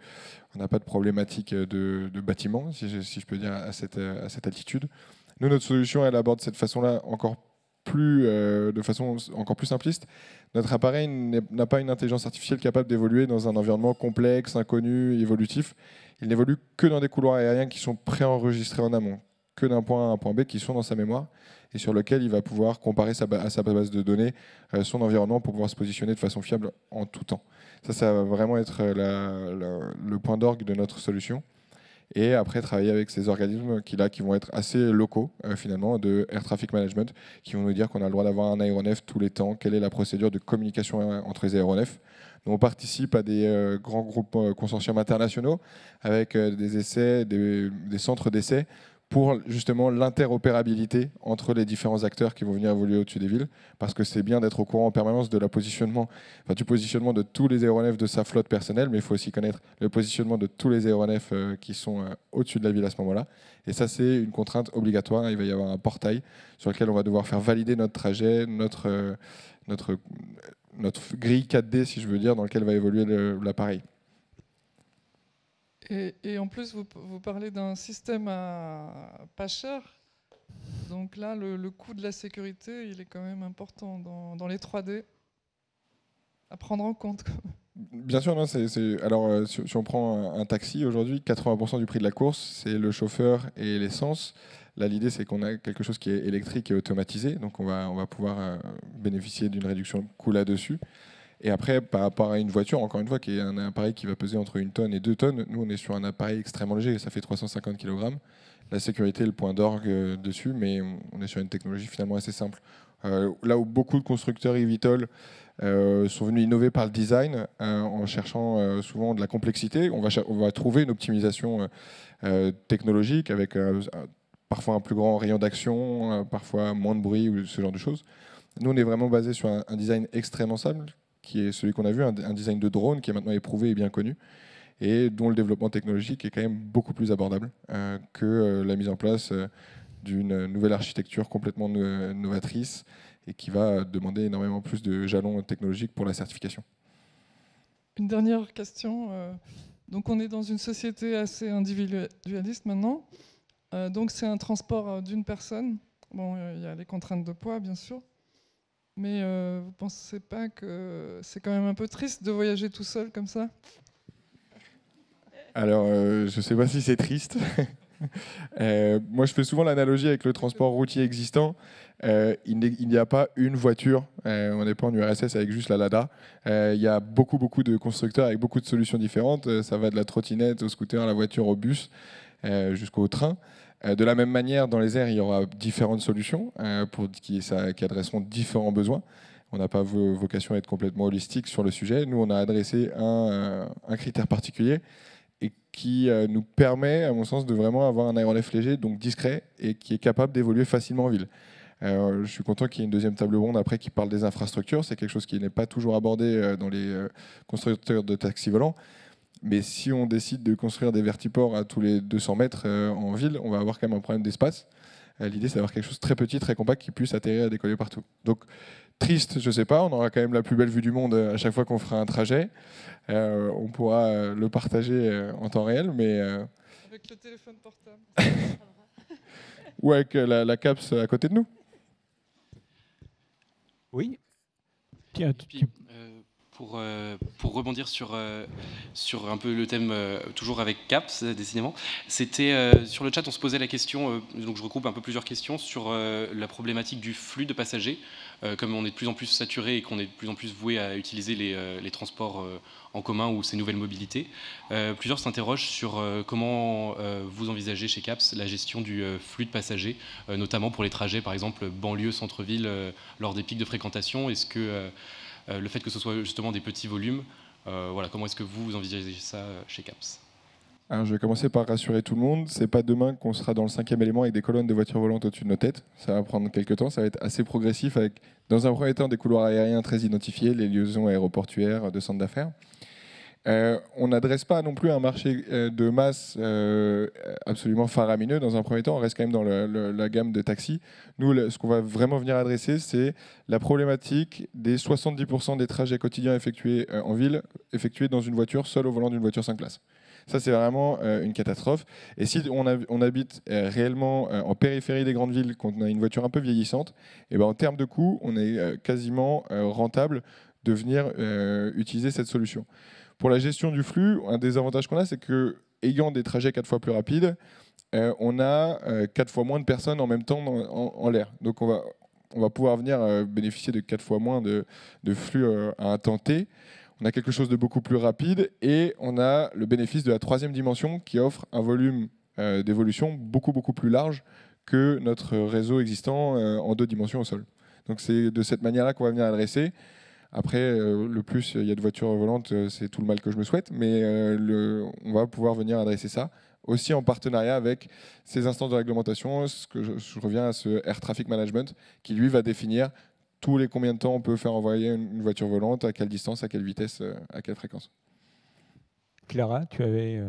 on pas de problématique de, de bâtiment, si je, peux dire, à cette, à cette altitude. Nous, notre solution, elle aborde cette façon-là encore plus, euh, de façon encore plus simpliste, notre appareil n'a pas une intelligence artificielle capable d'évoluer dans un environnement complexe, inconnu, évolutif. Il n'évolue que dans des couloirs aériens qui sont préenregistrés en amont, que d'un point A à un point B qui sont dans sa mémoire et sur lequel il va pouvoir comparer sa à sa base de données euh, son environnement pour pouvoir se positionner de façon fiable en tout temps. Ça, ça va vraiment être euh, le point d'orgue de notre solution et après travailler avec ces organismes qui, là, qui vont être assez locaux euh, finalement de Air Traffic Management, qui vont nous dire qu'on a le droit d'avoir un aéronef tous les temps, quelle est la procédure de communication euh, entre les aéronefs. Nous, on participe à des euh, grands groupes consortiums internationaux avec des essais, des centres d'essais pour justement l'interopérabilité entre les différents acteurs qui vont venir évoluer au-dessus des villes, parce que c'est bien d'être au courant en permanence de la positionnement, du positionnement de tous les aéronefs de sa flotte personnelle, mais il faut aussi connaître le positionnement de tous les aéronefs euh, qui sont euh, au-dessus de la ville à ce moment-là. Et ça, c'est une contrainte obligatoire. Il va y avoir un portail sur lequel on va devoir faire valider notre trajet, notre, euh, notre, notre grille 4D, si je veux dire, dans lequel va évoluer l'appareil. Et, en plus, vous, parlez d'un système pas cher. Donc là, le, coût de la sécurité, il est quand même important dans, les 3D. À prendre en compte. Bien sûr, non, alors euh, si, on prend un, taxi aujourd'hui, 80% du prix de la course, c'est le chauffeur et l'essence. Là, l'idée, c'est qu'on a quelque chose qui est électrique et automatisé, donc on va, pouvoir euh, bénéficier d'une réduction de coût là-dessus. Et après, par rapport à une voiture, encore une fois, qui est un appareil qui va peser entre une tonne et deux tonnes, nous, on est sur un appareil extrêmement léger, ça fait 350 kg. La sécurité est le point d'orgue euh, dessus, mais on est sur une technologie finalement assez simple. Euh, là où beaucoup de constructeurs eVTOL euh, sont venus innover par le design euh, en cherchant souvent de la complexité, on va, on va trouver une optimisation technologique avec parfois un plus grand rayon d'action, parfois moins de bruit ou ce genre de choses. Nous, on est vraiment basé sur un, un design extrêmement simple qui est celui qu'on a vu, un, design de drone qui est maintenant éprouvé et bien connu, et dont le développement technologique est quand même beaucoup plus abordable euh, que euh, la mise en place euh, d'une nouvelle architecture complètement novatrice et qui va demander énormément plus de jalons technologiques pour la certification. Une dernière question. Donc on est dans une société assez individualiste maintenant. Donc c'est un transport d'une personne. Bon, il y a les contraintes de poids, bien sûr. Mais vous euh, vous pensez pas que c'est quand même un peu triste de voyager tout seul comme ça Alors, euh, je ne sais pas si c'est triste. [LAUGHS] Euh, moi, je fais souvent l'analogie avec le transport routier existant. il n'y a pas une voiture. on n'est pas en URSS avec juste la Lada. Il y a beaucoup, beaucoup de constructeurs avec beaucoup de solutions différentes. ça va de la trottinette au scooter, à la voiture, au bus, jusqu'au train. Euh, de la même manière, dans les airs, il y aura différentes solutions euh, pour, qui, adresseront différents besoins. On n'a pas vocation à être complètement holistique sur le sujet. Nous, on a adressé un, euh, critère particulier et qui nous permet, à mon sens, de vraiment avoir un aéronef léger, donc discret, et qui est capable d'évoluer facilement en ville. je suis content qu'il y ait une deuxième table ronde après qui parle des infrastructures. C'est quelque chose qui n'est pas toujours abordé dans les constructeurs de taxis volants. Mais si on décide de construire des vertiports à tous les 200 mètres euh, en ville, on va avoir quand même un problème d'espace. Euh, l'idée, c'est d'avoir quelque chose de très petit, très compact qui puisse atterrir et décoller partout. Donc, triste, je sais pas, on aura quand même la plus belle vue du monde euh, à chaque fois qu'on fera un trajet. on pourra le partager en temps réel, mais. Avec le téléphone portable. [LAUGHS] [LAUGHS] Ou avec la, capse à côté de nous. Oui. Tiens, euh, pour, rebondir euh, sur, un peu le thème, euh, toujours avec CAPS, décidément. C'était sur le chat, on se posait la question, donc je regroupe un peu plusieurs questions, sur la problématique du flux de passagers. comme on est de plus en plus saturé et qu'on est de plus en plus voué à utiliser les, les transports en commun ou ces nouvelles mobilités, plusieurs s'interrogent sur comment vous envisagez chez CAPS la gestion du flux de passagers, notamment pour les trajets, par exemple, banlieue-centre-ville, lors des pics de fréquentation. Est-ce que euh, le fait que ce soit justement des petits volumes. Euh, voilà, comment est-ce que vous envisagez ça euh, chez CAPS je vais commencer par rassurer tout le monde. C'est pas demain qu'on sera dans le cinquième élément avec des colonnes de voitures volantes au-dessus de nos têtes. Ça va prendre quelques temps. Ça va être assez progressif avec, dans un premier temps, des couloirs aériens très identifiés, les liaisons aéroportuaires de centres d'affaires. Euh, on n'adresse pas non plus un marché euh, de masse euh, absolument faramineux. Dans un premier temps, on reste quand même dans la gamme de taxis. Nous, ce qu'on va vraiment venir adresser, c'est la problématique des 70% des trajets quotidiens effectués en ville, effectués dans une voiture, seul au volant d'une voiture 5 places. Ça, c'est vraiment une catastrophe. Et si on, habite réellement en périphérie des grandes villes, quand on a une voiture un peu vieillissante, et eh ben, en termes de coûts, on est quasiment rentable de venir utiliser cette solution. Pour la gestion du flux, un des avantages qu'on a, c'est que ayant des trajets quatre fois plus rapides, euh, on a euh, quatre fois moins de personnes en même temps en, l'air. Donc on va, on va pouvoir venir euh, bénéficier de quatre fois moins de, de flux à tenter. On a quelque chose de beaucoup plus rapide et on a le bénéfice de la troisième dimension qui offre un volume d'évolution beaucoup beaucoup plus large que notre réseau existant en deux dimensions au sol. Donc c'est de cette manière-là qu'on va venir adresser après, euh, le plus, euh, il y a de voitures volantes, euh, c'est tout le mal que je me souhaite, mais le, on va pouvoir venir adresser ça aussi en partenariat avec ces instances de réglementation. Ce que je, reviens à ce Air Traffic Management qui, lui, va définir tous les combien de temps on peut faire envoyer une voiture volante, à quelle distance, à quelle vitesse, à quelle fréquence. Clara, tu avais...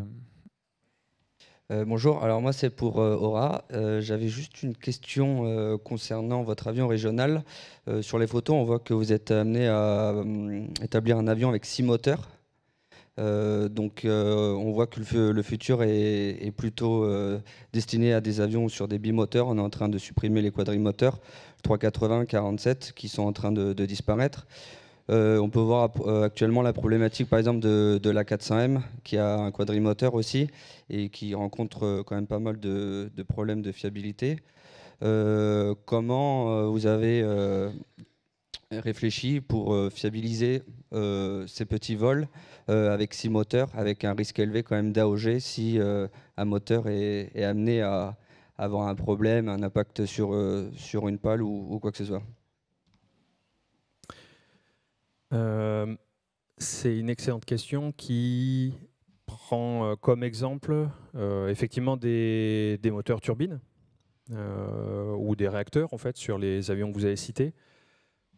Euh, bonjour, alors moi c'est pour euh, Aura. Euh, j'avais juste une question concernant votre avion régional. sur les photos, on voit que vous êtes amené à établir un avion avec six moteurs. donc on voit que le, futur est, plutôt destiné à des avions sur des bimoteurs. On est en train de supprimer les quadrimoteurs 380, 47 qui sont en train de disparaître. Euh, on peut voir euh, actuellement la problématique, par exemple, de, la 400M, qui a un quadrimoteur aussi, et qui rencontre euh, quand même pas mal de, problèmes de fiabilité. comment vous avez réfléchi pour fiabiliser ces petits vols avec six moteurs, avec un risque élevé quand même d'AOG si un moteur est, amené à avoir un problème, un impact sur, sur une pale ou quoi que ce soit euh, c'est une excellente question qui prend euh, comme exemple euh, effectivement des, moteurs turbines ou des réacteurs en fait sur les avions que vous avez cités.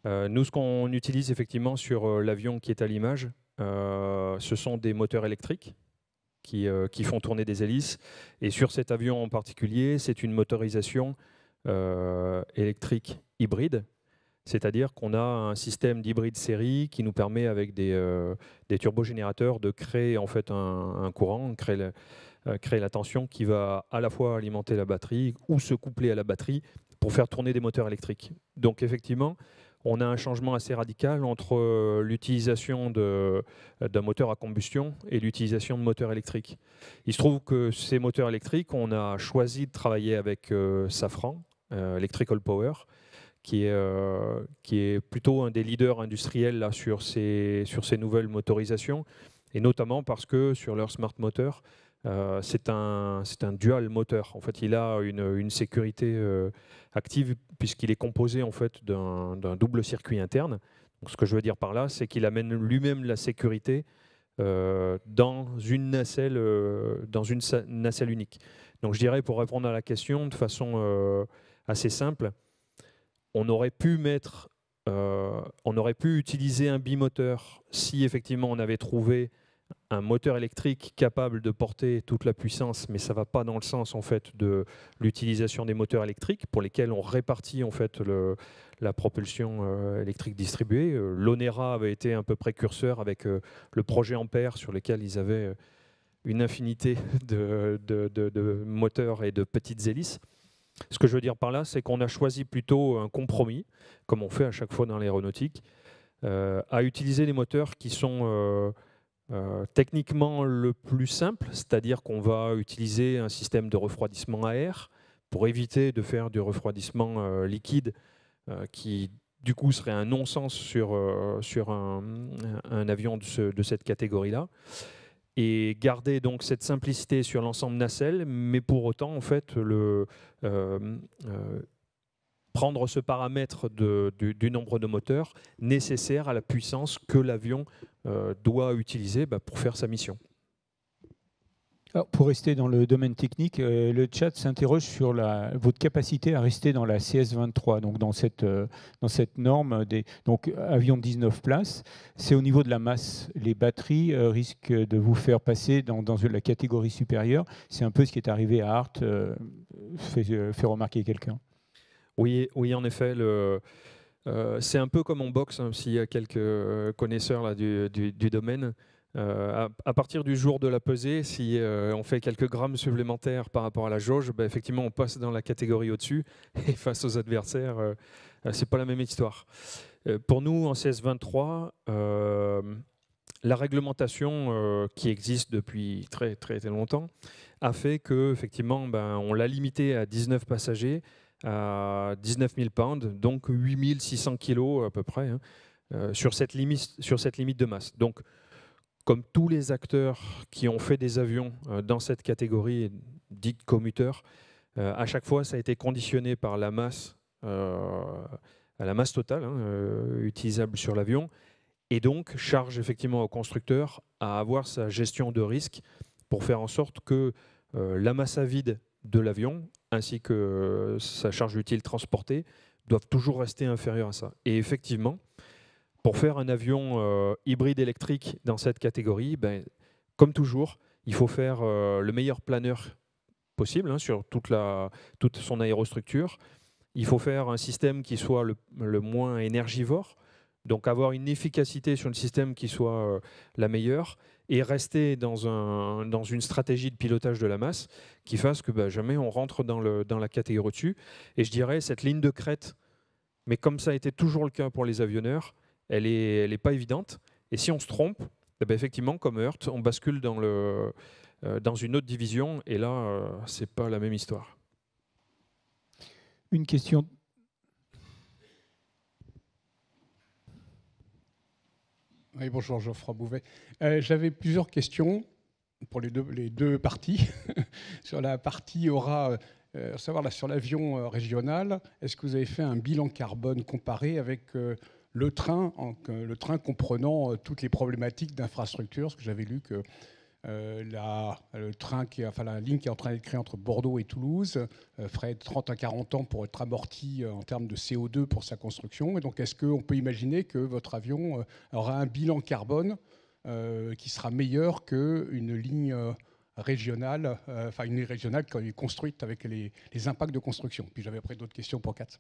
nous, ce qu'on utilise effectivement sur l'avion qui est à l'image, ce sont des moteurs électriques qui, font tourner des hélices. Et sur cet avion en particulier, c'est une motorisation électrique hybride c'est-à-dire qu'on a un système d'hybride série qui nous permet, avec des, euh, turbogénérateurs, de créer en fait un, courant, euh, créer, la tension qui va à la fois alimenter la batterie ou se coupler à la batterie pour faire tourner des moteurs électriques. Donc effectivement, on a un changement assez radical entre euh, l'utilisation d'un moteur à combustion et l'utilisation de moteurs électriques. Il se trouve que ces moteurs électriques, on a choisi de travailler avec Safran, Electrical Power, qui est, euh, qui est plutôt un des leaders industriels là, sur, ces, sur nouvelles motorisations, et notamment parce que sur leur smart moteur, c'est un, un dual moteur. En fait, il a une, sécurité euh, active puisqu'il est composé en fait, d'un double circuit interne. Donc, ce que je veux dire par là, c'est qu'il amène lui-même la sécurité euh, dans une nacelle dans une nacelle unique. Donc je dirais pour répondre à la question de façon assez simple, on aurait pu mettre, euh, on aurait pu utiliser un bimoteur si effectivement on avait trouvé un moteur électrique capable de porter toute la puissance, mais ça ne va pas dans le sens en fait de l'utilisation des moteurs électriques pour lesquels on répartit en fait la propulsion euh, électrique distribuée. Euh, L'ONERA avait été un peu précurseur avec le projet Ampère sur lequel ils avaient une infinité de moteurs et de petites hélices. Ce que je veux dire par là, c'est qu'on a choisi plutôt un compromis, comme on fait à chaque fois dans l'aéronautique, euh, à utiliser des moteurs qui sont euh, euh, techniquement le plus simple, c'est-à-dire qu'on va utiliser un système de refroidissement à air pour éviter de faire du refroidissement liquide qui du coup serait un non-sens sur, sur un, avion de, de cette catégorie-là et garder donc cette simplicité sur l'ensemble nacelle, mais pour autant, en fait, euh, euh, prendre ce paramètre du, nombre de moteurs nécessaire à la puissance que l'avion euh, doit utiliser bah, pour faire sa mission. Ah, pour rester dans le domaine technique, euh, le chat s'interroge sur votre capacité à rester dans la CS23, donc dans cette, euh, dans cette norme des donc, avions de 19 places. C'est au niveau de la masse. Les batteries euh, risquent de vous faire passer dans, la catégorie supérieure. C'est un peu ce qui est arrivé à Art. fait, remarquer quelqu'un. Oui, oui, en effet. c'est un peu comme en boxe, hein, s'il y a quelques connaisseurs là, du domaine. Euh, à, partir du jour de la pesée, si euh, on fait quelques grammes supplémentaires par rapport à la jauge, ben, effectivement, on passe dans la catégorie au-dessus. [LAUGHS] Et face aux adversaires, ce euh, c'est pas la même histoire. pour nous, en CS23, la réglementation qui existe depuis très très longtemps a fait que, effectivement, ben, on l'a limitée à 19 passagers, à 19 000 pounds, donc 8 600 kilos à peu près, hein, sur, cette limite, sur cette limite de masse. Donc comme tous les acteurs qui ont fait des avions euh, dans cette catégorie dite commuteur, euh, à chaque fois, ça a été conditionné par la masse, euh, la masse totale hein, utilisable sur l'avion, et donc charge effectivement au constructeur à avoir sa gestion de risque pour faire en sorte que la masse à vide de l'avion ainsi que sa charge utile transportée doivent toujours rester inférieures à ça. Et effectivement, pour faire un avion euh, hybride électrique dans cette catégorie, ben, comme toujours, il faut faire euh, le meilleur planeur possible hein, sur toute, la, toute son aérostructure. Il faut faire un système qui soit le, moins énergivore, donc avoir une efficacité sur le système qui soit euh, la meilleure et rester dans, un, dans une stratégie de pilotage de la masse qui fasse que ben, jamais on rentre dans, le, dans la catégorie au-dessus. Et je dirais, cette ligne de crête, mais comme ça a été toujours le cas pour les avionneurs, elle n'est est pas évidente. Et si on se trompe, eh ben, effectivement, comme Hurt, on bascule dans, le, euh, dans une autre division, et là, ce euh, c'est pas la même histoire. Une question. Oui, bonjour, Geoffroy Bouvet. Euh, j'avais plusieurs questions pour les deux, les deux parties. [LAUGHS] sur la partie aura, savoir sur l'avion régional, est-ce que vous avez fait un bilan carbone comparé avec le train, le train comprenant euh, toutes les problématiques d'infrastructure, parce que j'avais lu que euh, la, le train qui, la ligne qui est en train d'être créée entre Bordeaux et Toulouse euh, ferait 30 à 40 ans pour être amortie en termes de CO2 pour sa construction. Et donc, est-ce qu'on peut imaginer que votre avion aura un bilan carbone qui sera meilleur qu'une ligne régionale, enfin une ligne régionale construite avec les, les impacts de construction Puis j'avais après d'autres questions pour Katz.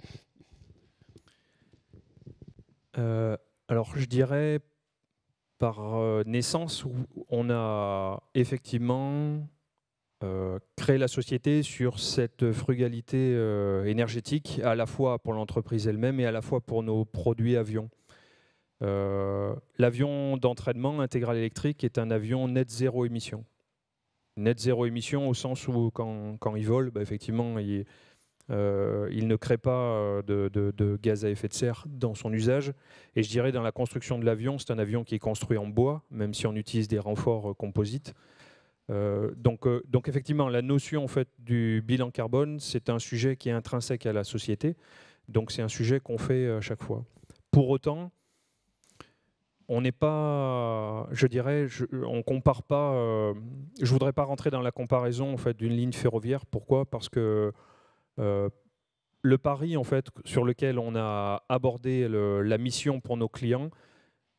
Euh, alors, je dirais par euh, naissance, où on a effectivement euh, créé la société sur cette frugalité énergétique, à la fois pour l'entreprise elle-même et à la fois pour nos produits avions. L'avion d'entraînement intégral électrique est un avion net zéro émission. Net zéro émission au sens où quand, quand il vole, bah, effectivement, il euh, il ne crée pas euh, de, gaz à effet de serre dans son usage. Et je dirais, dans la construction de l'avion, c'est un avion qui est construit en bois, même si on utilise des renforts euh, composites. donc, donc, effectivement, la notion en fait, du bilan carbone, c'est un sujet qui est intrinsèque à la société. Donc c'est un sujet qu'on fait à chaque fois. Pour autant, on n'est pas, je dirais, je, on compare pas. je voudrais pas rentrer dans la comparaison en fait d'une ligne ferroviaire. Pourquoi Parce que euh, le pari en fait sur lequel on a abordé la mission pour nos clients,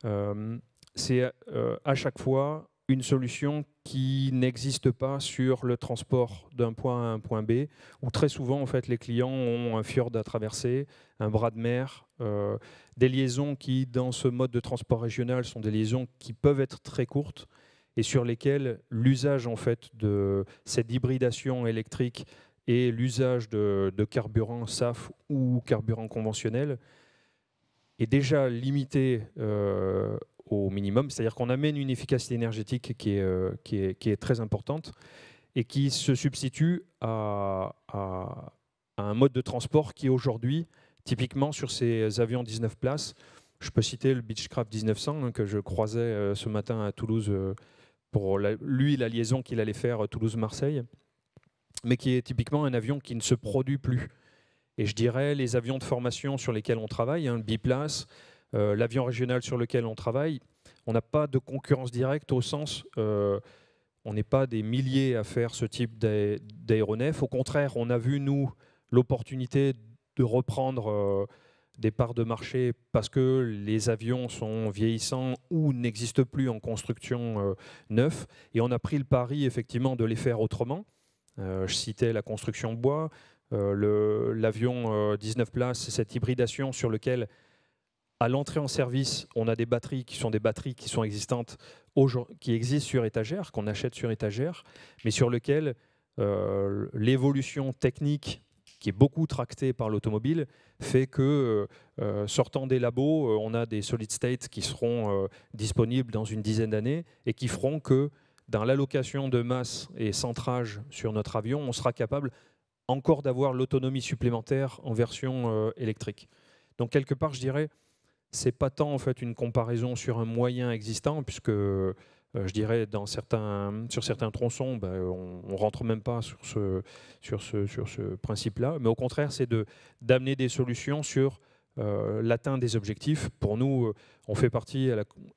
euh, c'est euh, à chaque fois une solution qui n'existe pas sur le transport d'un point A à un point B, où très souvent en fait les clients ont un fjord à traverser, un bras de mer, des liaisons qui dans ce mode de transport régional sont des liaisons qui peuvent être très courtes et sur lesquelles l'usage en fait de cette hybridation électrique et l'usage de, de SAF ou carburant conventionnel est déjà limité euh, au minimum. C'est-à-dire qu'on amène une efficacité énergétique euh, qui est, qui, est, très importante et qui se substitue à, un mode de transport qui aujourd'hui, typiquement sur ces avions 19 places, je peux citer le Beechcraft 1900 hein, que je croisais euh, ce matin à Toulouse pour lui la liaison qu'il allait faire Toulouse-Marseille mais qui est typiquement un avion qui ne se produit plus. Et je dirais, les avions de formation sur lesquels on travaille, le hein, biplace, euh, l'avion régional sur lequel on travaille, on n'a pas de concurrence directe au sens, euh, on n'est pas des milliers à faire ce type d'aéronef. Au contraire, on a vu, nous, l'opportunité de reprendre euh, des parts de marché parce que les avions sont vieillissants ou n'existent plus en construction euh, neuf Et on a pris le pari, effectivement, de les faire autrement. Euh, je citais la construction de bois, euh, l'avion 19 euh, places, cette hybridation sur lequel à l'entrée en service, on a des batteries qui sont des batteries qui sont existantes, qui existent sur étagère, qu'on achète sur étagère, mais sur lequel l'évolution technique qui est beaucoup tractée par l'automobile fait que sortant des labos, on a des solid states qui seront disponibles dans une dizaine d'années et qui feront que dans l'allocation de masse et centrage sur notre avion, on sera capable encore d'avoir l'autonomie supplémentaire en version euh, électrique. Donc quelque part, je dirais, c'est pas tant en fait une comparaison sur un moyen existant, puisque euh, je dirais, dans certains, sur certains tronçons, ben, on ne rentre même pas sur ce, sur ce, sur ce principe-là. Mais au contraire, c'est d'amener des solutions sur euh, l'atteinte des objectifs. Pour nous, euh, on fait partie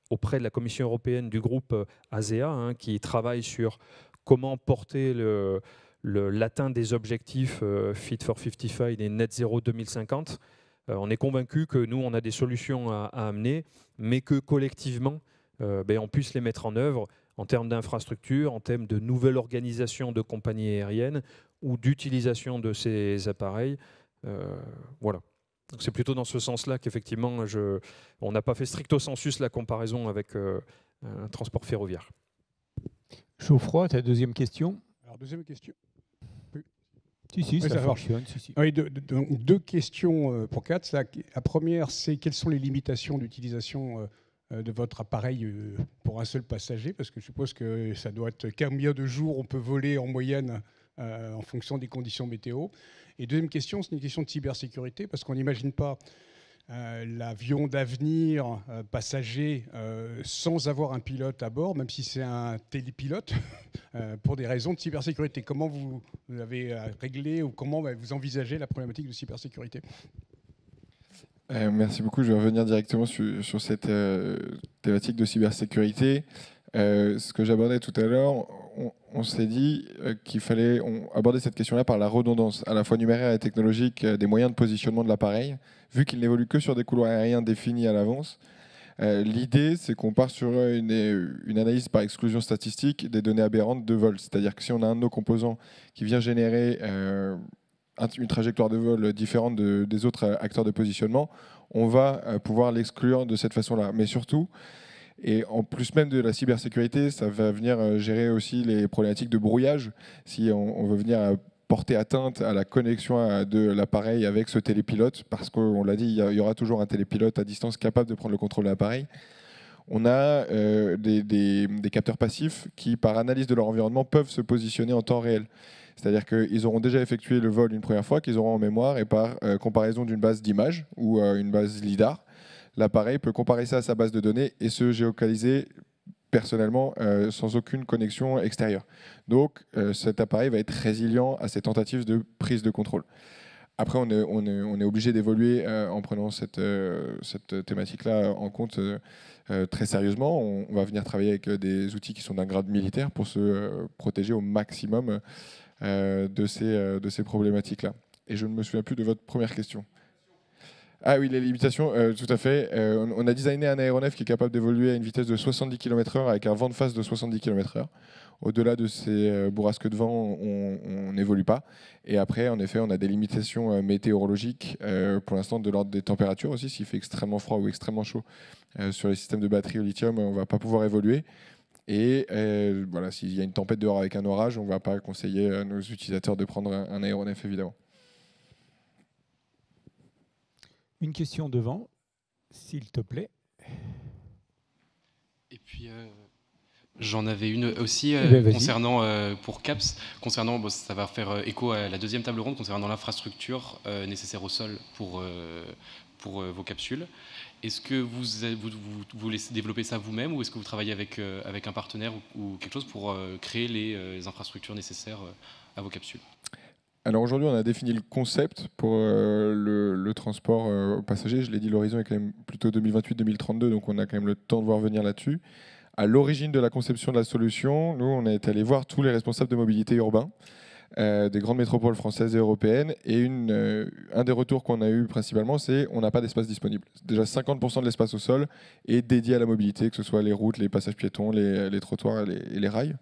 auprès de la Commission européenne du groupe ASEA euh, hein, qui travaille sur comment porter l'atteinte le, des objectifs euh, Fit for 55 et Net Zero 2050. on est convaincu que nous, on a des solutions à, amener, mais que collectivement, ben, on puisse les mettre en œuvre en termes d'infrastructures, en termes de nouvelle organisation de compagnies aériennes ou d'utilisation de ces appareils. voilà c'est plutôt dans ce sens-là qu'effectivement, on n'a pas fait stricto sensus la comparaison avec euh, un transport ferroviaire. Geoffroy, ta deuxième question Alors, deuxième question. Si, si, ça, Oui, deux, questions euh, pour quatre. La, première, c'est quelles sont les limitations d'utilisation euh, de votre appareil pour un seul passager Parce que je suppose que ça doit être combien de jours on peut voler en moyenne en fonction des conditions météo. Et deuxième question, c'est une question de cybersécurité, parce qu'on n'imagine pas euh, l'avion d'avenir euh, passager euh, sans avoir un pilote à bord, même si c'est un télépilote, [LAUGHS] pour des raisons de cybersécurité. Comment vous, l'avez avez réglé ou comment vous envisagez la problématique de cybersécurité Merci beaucoup. Je vais revenir directement sur, sur cette thématique de cybersécurité. ce que j'abordais tout à l'heure, on, s'est dit euh, qu'il fallait aborder cette question-là par la redondance, à la fois numérique et technologique, euh, des moyens de positionnement de l'appareil, vu qu'il n'évolue que sur des couloirs aériens définis à l'avance. Euh, l'idée, c'est qu'on part sur une, analyse par exclusion statistique des données aberrantes de vol. C'est-à-dire que si on a un de nos composants qui vient générer une trajectoire de vol différente des autres acteurs de positionnement, on va pouvoir l'exclure de cette façon-là. Mais surtout, et en plus même de la cybersécurité, ça va venir euh, gérer aussi les problématiques de brouillage. Si on, veut venir euh, porter atteinte à la connexion de l'appareil avec ce télépilote, parce qu'on l'a dit, il y aura toujours un télépilote à distance capable de prendre le contrôle de l'appareil. On a euh, des, capteurs passifs qui, par analyse de leur environnement, peuvent se positionner en temps réel. C'est-à-dire qu'ils auront déjà effectué le vol une première fois, qu'ils auront en mémoire, et par comparaison d'une base d'images ou une base LIDAR, l'appareil peut comparer ça à sa base de données et se géocaliser personnellement euh, sans aucune connexion extérieure. Donc euh, cet appareil va être résilient à ces tentatives de prise de contrôle. Après, on est, obligé d'évoluer euh, en prenant cette, thématique-là en compte très sérieusement. On, va venir travailler avec des outils qui sont d'un grade militaire pour se protéger au maximum de ces problématiques-là. Et je ne me souviens plus de votre première question. Ah oui, les limitations, euh, tout à fait. Euh, on, a designé un aéronef qui est capable d'évoluer à une vitesse de 70 km/h avec un vent de face de 70 km/h. Au-delà de ces euh, bourrasques de vent, on n'évolue pas. Et après, en effet, on a des limitations météorologiques, pour l'instant de l'ordre des températures aussi. S'il fait extrêmement froid ou extrêmement chaud sur les systèmes de batterie au lithium, on ne va pas pouvoir évoluer. Et voilà, s'il y a une tempête dehors avec un orage, on ne va pas conseiller à nos utilisateurs de prendre un aéronef, évidemment. Une question devant, s'il te plaît. Et puis. Euh, j'en avais une aussi euh, eh ben, concernant euh, pour CAPS, concernant ça va faire écho à la deuxième table ronde concernant l'infrastructure nécessaire au sol pour pour vos capsules. Est-ce que vous, vous, développer ça vous-même ou est-ce que vous travaillez avec avec un partenaire ou, quelque chose pour créer les, infrastructures nécessaires à vos capsules alors aujourd'hui, on a défini le concept pour euh, le, transport euh, passager. Je l'ai dit, l'horizon est quand même plutôt 2028-2032, donc on a quand même le temps de voir venir là-dessus. À l'origine de la conception de la solution, nous, on est allé voir tous les responsables de mobilité urbain euh, des grandes métropoles françaises et européennes. Et un des retours qu'on a eu principalement, c'est on n'a pas d'espace disponible. Déjà 50% de l'espace au sol est dédié à la mobilité, que ce soit les routes, les passages piétons, les, trottoirs et les rails.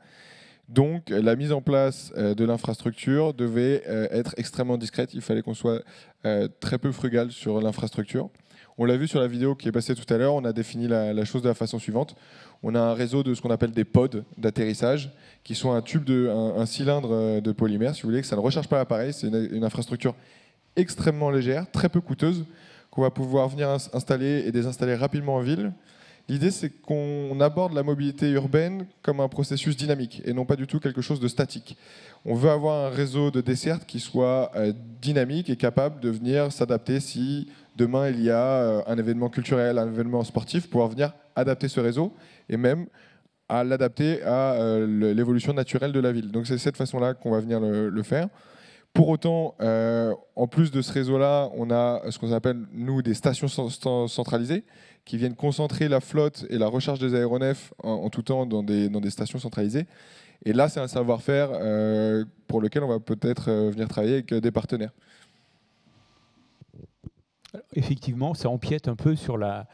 Donc la mise en place euh, de l'infrastructure devait euh, être extrêmement discrète. Il fallait qu'on soit euh, très peu frugal sur l'infrastructure. On l'a vu sur la vidéo qui est passée tout à l'heure, on a défini la, chose de la façon suivante. On a un réseau de ce qu'on appelle des pods d'atterrissage, qui sont un tube, de, un, cylindre de polymère, si vous voulez, que ça ne recharge pas l'appareil. C'est une, infrastructure extrêmement légère, très peu coûteuse, qu'on va pouvoir venir installer et désinstaller rapidement en ville, L'idée, c'est qu'on aborde la mobilité urbaine comme un processus dynamique et non pas du tout quelque chose de statique. On veut avoir un réseau de dessertes qui soit euh, dynamique et capable de venir s'adapter si demain il y a euh, un événement culturel, un événement sportif, pouvoir venir adapter ce réseau et même à l'adapter à euh, l'évolution naturelle de la ville. Donc c'est de cette façon-là qu'on va venir le, faire. Pour autant, en plus de ce réseau-là, on a ce qu'on appelle, nous, des stations centralisées qui viennent concentrer la flotte et la recharge des aéronefs en, tout temps dans des, dans des, stations centralisées. Et là, c'est un savoir-faire euh, pour lequel on va peut-être euh, venir travailler avec euh, des partenaires. Effectivement, ça empiète un peu sur la,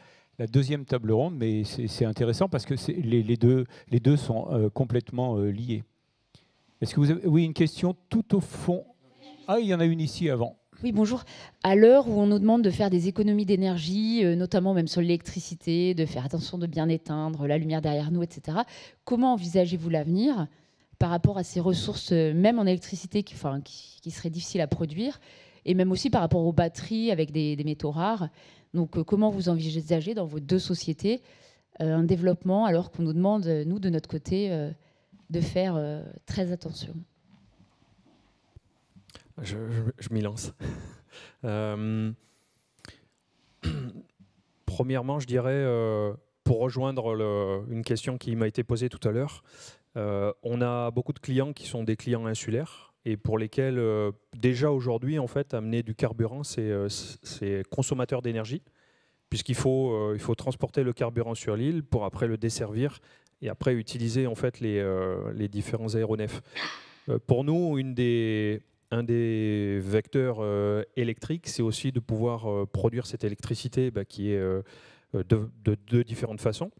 deuxième table ronde, mais c'est intéressant parce que les, deux, les deux sont complètement liés. Est-ce que vous avez, oui, une question tout au fond. Ah, il y en a une ici avant. Oui, bonjour. À l'heure où on nous demande de faire des économies d'énergie, euh, notamment même sur l'électricité, de faire attention de bien éteindre la lumière derrière nous, etc., comment envisagez-vous l'avenir par rapport à ces ressources, euh, même en électricité, qui, qui, seraient difficiles à produire, et même aussi par rapport aux batteries avec des, des métaux rares Donc, euh, comment vous envisagez dans vos deux sociétés un développement alors qu'on nous demande, nous, de notre côté, de faire très attention je, m'y lance. [LAUGHS] Euh, [CLEARS THROAT] premièrement, je dirais, euh, pour rejoindre une question qui m'a été posée tout à l'heure, euh, on a beaucoup de clients qui sont des clients insulaires et pour lesquels déjà aujourd'hui, en fait, amener du carburant, c'est consommateur d'énergie, puisqu'il faut, il faut transporter le carburant sur l'île pour après le desservir et après utiliser en fait les, les différents aéronefs. pour nous, une des, un des vecteurs euh, électriques, c'est aussi de pouvoir euh, produire cette électricité bah, qui est euh, de, différentes façons.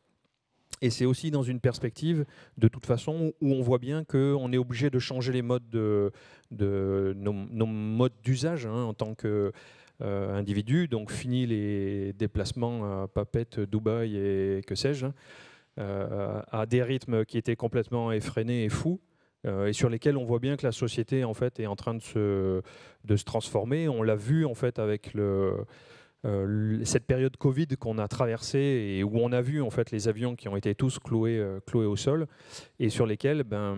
Et c'est aussi dans une perspective, de toute façon, où on voit bien qu'on est obligé de changer les modes de, nos, modes d'usage hein, en tant qu'individu. Donc fini les déplacements à Papette, Dubaï et que sais-je, hein, à des rythmes qui étaient complètement effrénés et fous. Euh, et sur lesquels on voit bien que la société en fait est en train de se, de se transformer. On l'a vu en fait avec le, euh, cette période Covid qu'on a traversée et où on a vu en fait les avions qui ont été tous cloués, euh, cloués au sol et sur lesquels, ben,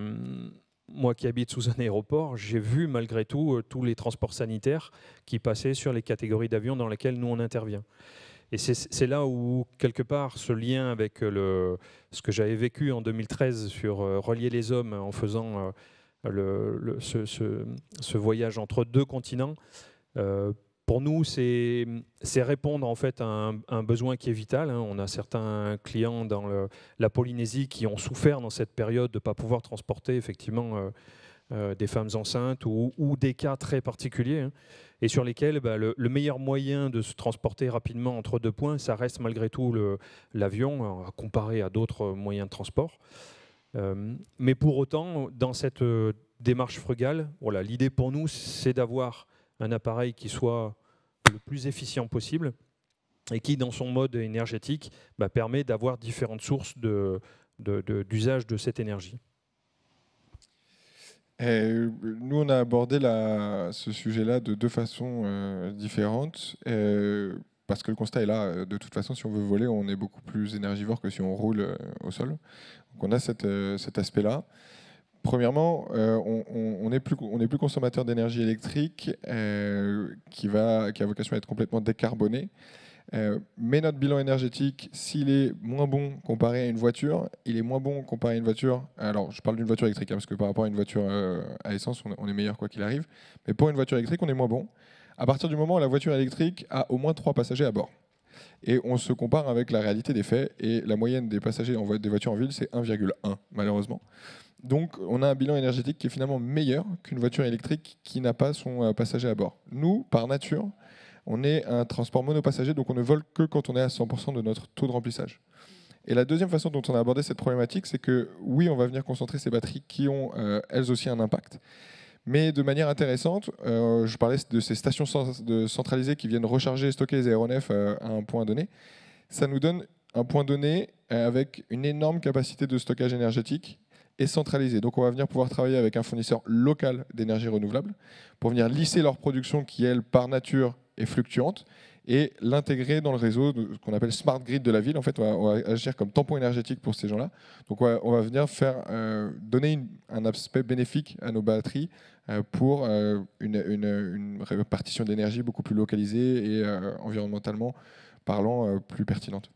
moi qui habite sous un aéroport, j'ai vu malgré tout tous les transports sanitaires qui passaient sur les catégories d'avions dans lesquelles nous on intervient. Et c'est là où, quelque part, ce lien avec euh, le, ce que j'avais vécu en 2013 sur euh, relier les hommes en faisant euh, ce, voyage entre deux continents, pour nous, c'est répondre en fait à un, besoin qui est vital. Hein. On a certains clients dans la Polynésie qui ont souffert dans cette période de ne pas pouvoir transporter effectivement des femmes enceintes ou, des cas très particuliers. Hein et sur lesquels bah, le, meilleur moyen de se transporter rapidement entre deux points, ça reste malgré tout l'avion, euh, comparé à d'autres moyens de transport. Euh, mais pour autant, dans cette euh, démarche frugale, voilà, l'idée pour nous, c'est d'avoir un appareil qui soit le plus efficient possible et qui, dans son mode énergétique, bah, permet d'avoir différentes sources d'usage de cette énergie. Euh, nous, on a abordé ce sujet-là de deux façons euh, différentes. parce que le constat est là, euh, de toute façon, si on veut voler, on est beaucoup plus énergivore que si on roule au sol. Donc on a cet aspect-là. Premièrement, on, on, est plus, consommateur d'énergie électrique qui, va, qui a vocation à être complètement décarboné. Euh, mais notre bilan énergétique, s'il est moins bon comparé à une voiture, il est moins bon comparé à une voiture. Alors, je parle d'une voiture électrique, hein, parce que par rapport à une voiture euh, à essence, on, est meilleur quoi qu'il arrive. Mais pour une voiture électrique, on est moins bon. À partir du moment où la voiture électrique a au moins trois passagers à bord. Et on se compare avec la réalité des faits. Et la moyenne des passagers en voiture des voitures en ville, c'est 1,1, malheureusement. Donc, on a un bilan énergétique qui est finalement meilleur qu'une voiture électrique qui n'a pas son euh, passager à bord. Nous, par nature, on est un transport monopassager, donc on ne vole que quand on est à 100% de notre taux de remplissage. Et la deuxième façon dont on a abordé cette problématique, c'est que oui, on va venir concentrer ces batteries qui ont euh, elles aussi un impact. Mais de manière intéressante, euh, je parlais de ces stations centralisées qui viennent recharger et stocker les aéronefs euh, à un point donné. Ça nous donne un point donné avec une énorme capacité de stockage énergétique et centralisée. Donc on va venir pouvoir travailler avec un fournisseur local d'énergie renouvelable pour venir lisser leur production qui, elle, par nature, et fluctuante et l'intégrer dans le réseau, ce qu'on appelle smart grid de la ville. En fait, on va, agir comme tampon énergétique pour ces gens-là. Donc, on va, venir faire, euh, donner un aspect bénéfique à nos batteries euh, pour euh, une, une, répartition d'énergie beaucoup plus localisée et environnementalement parlant plus pertinente.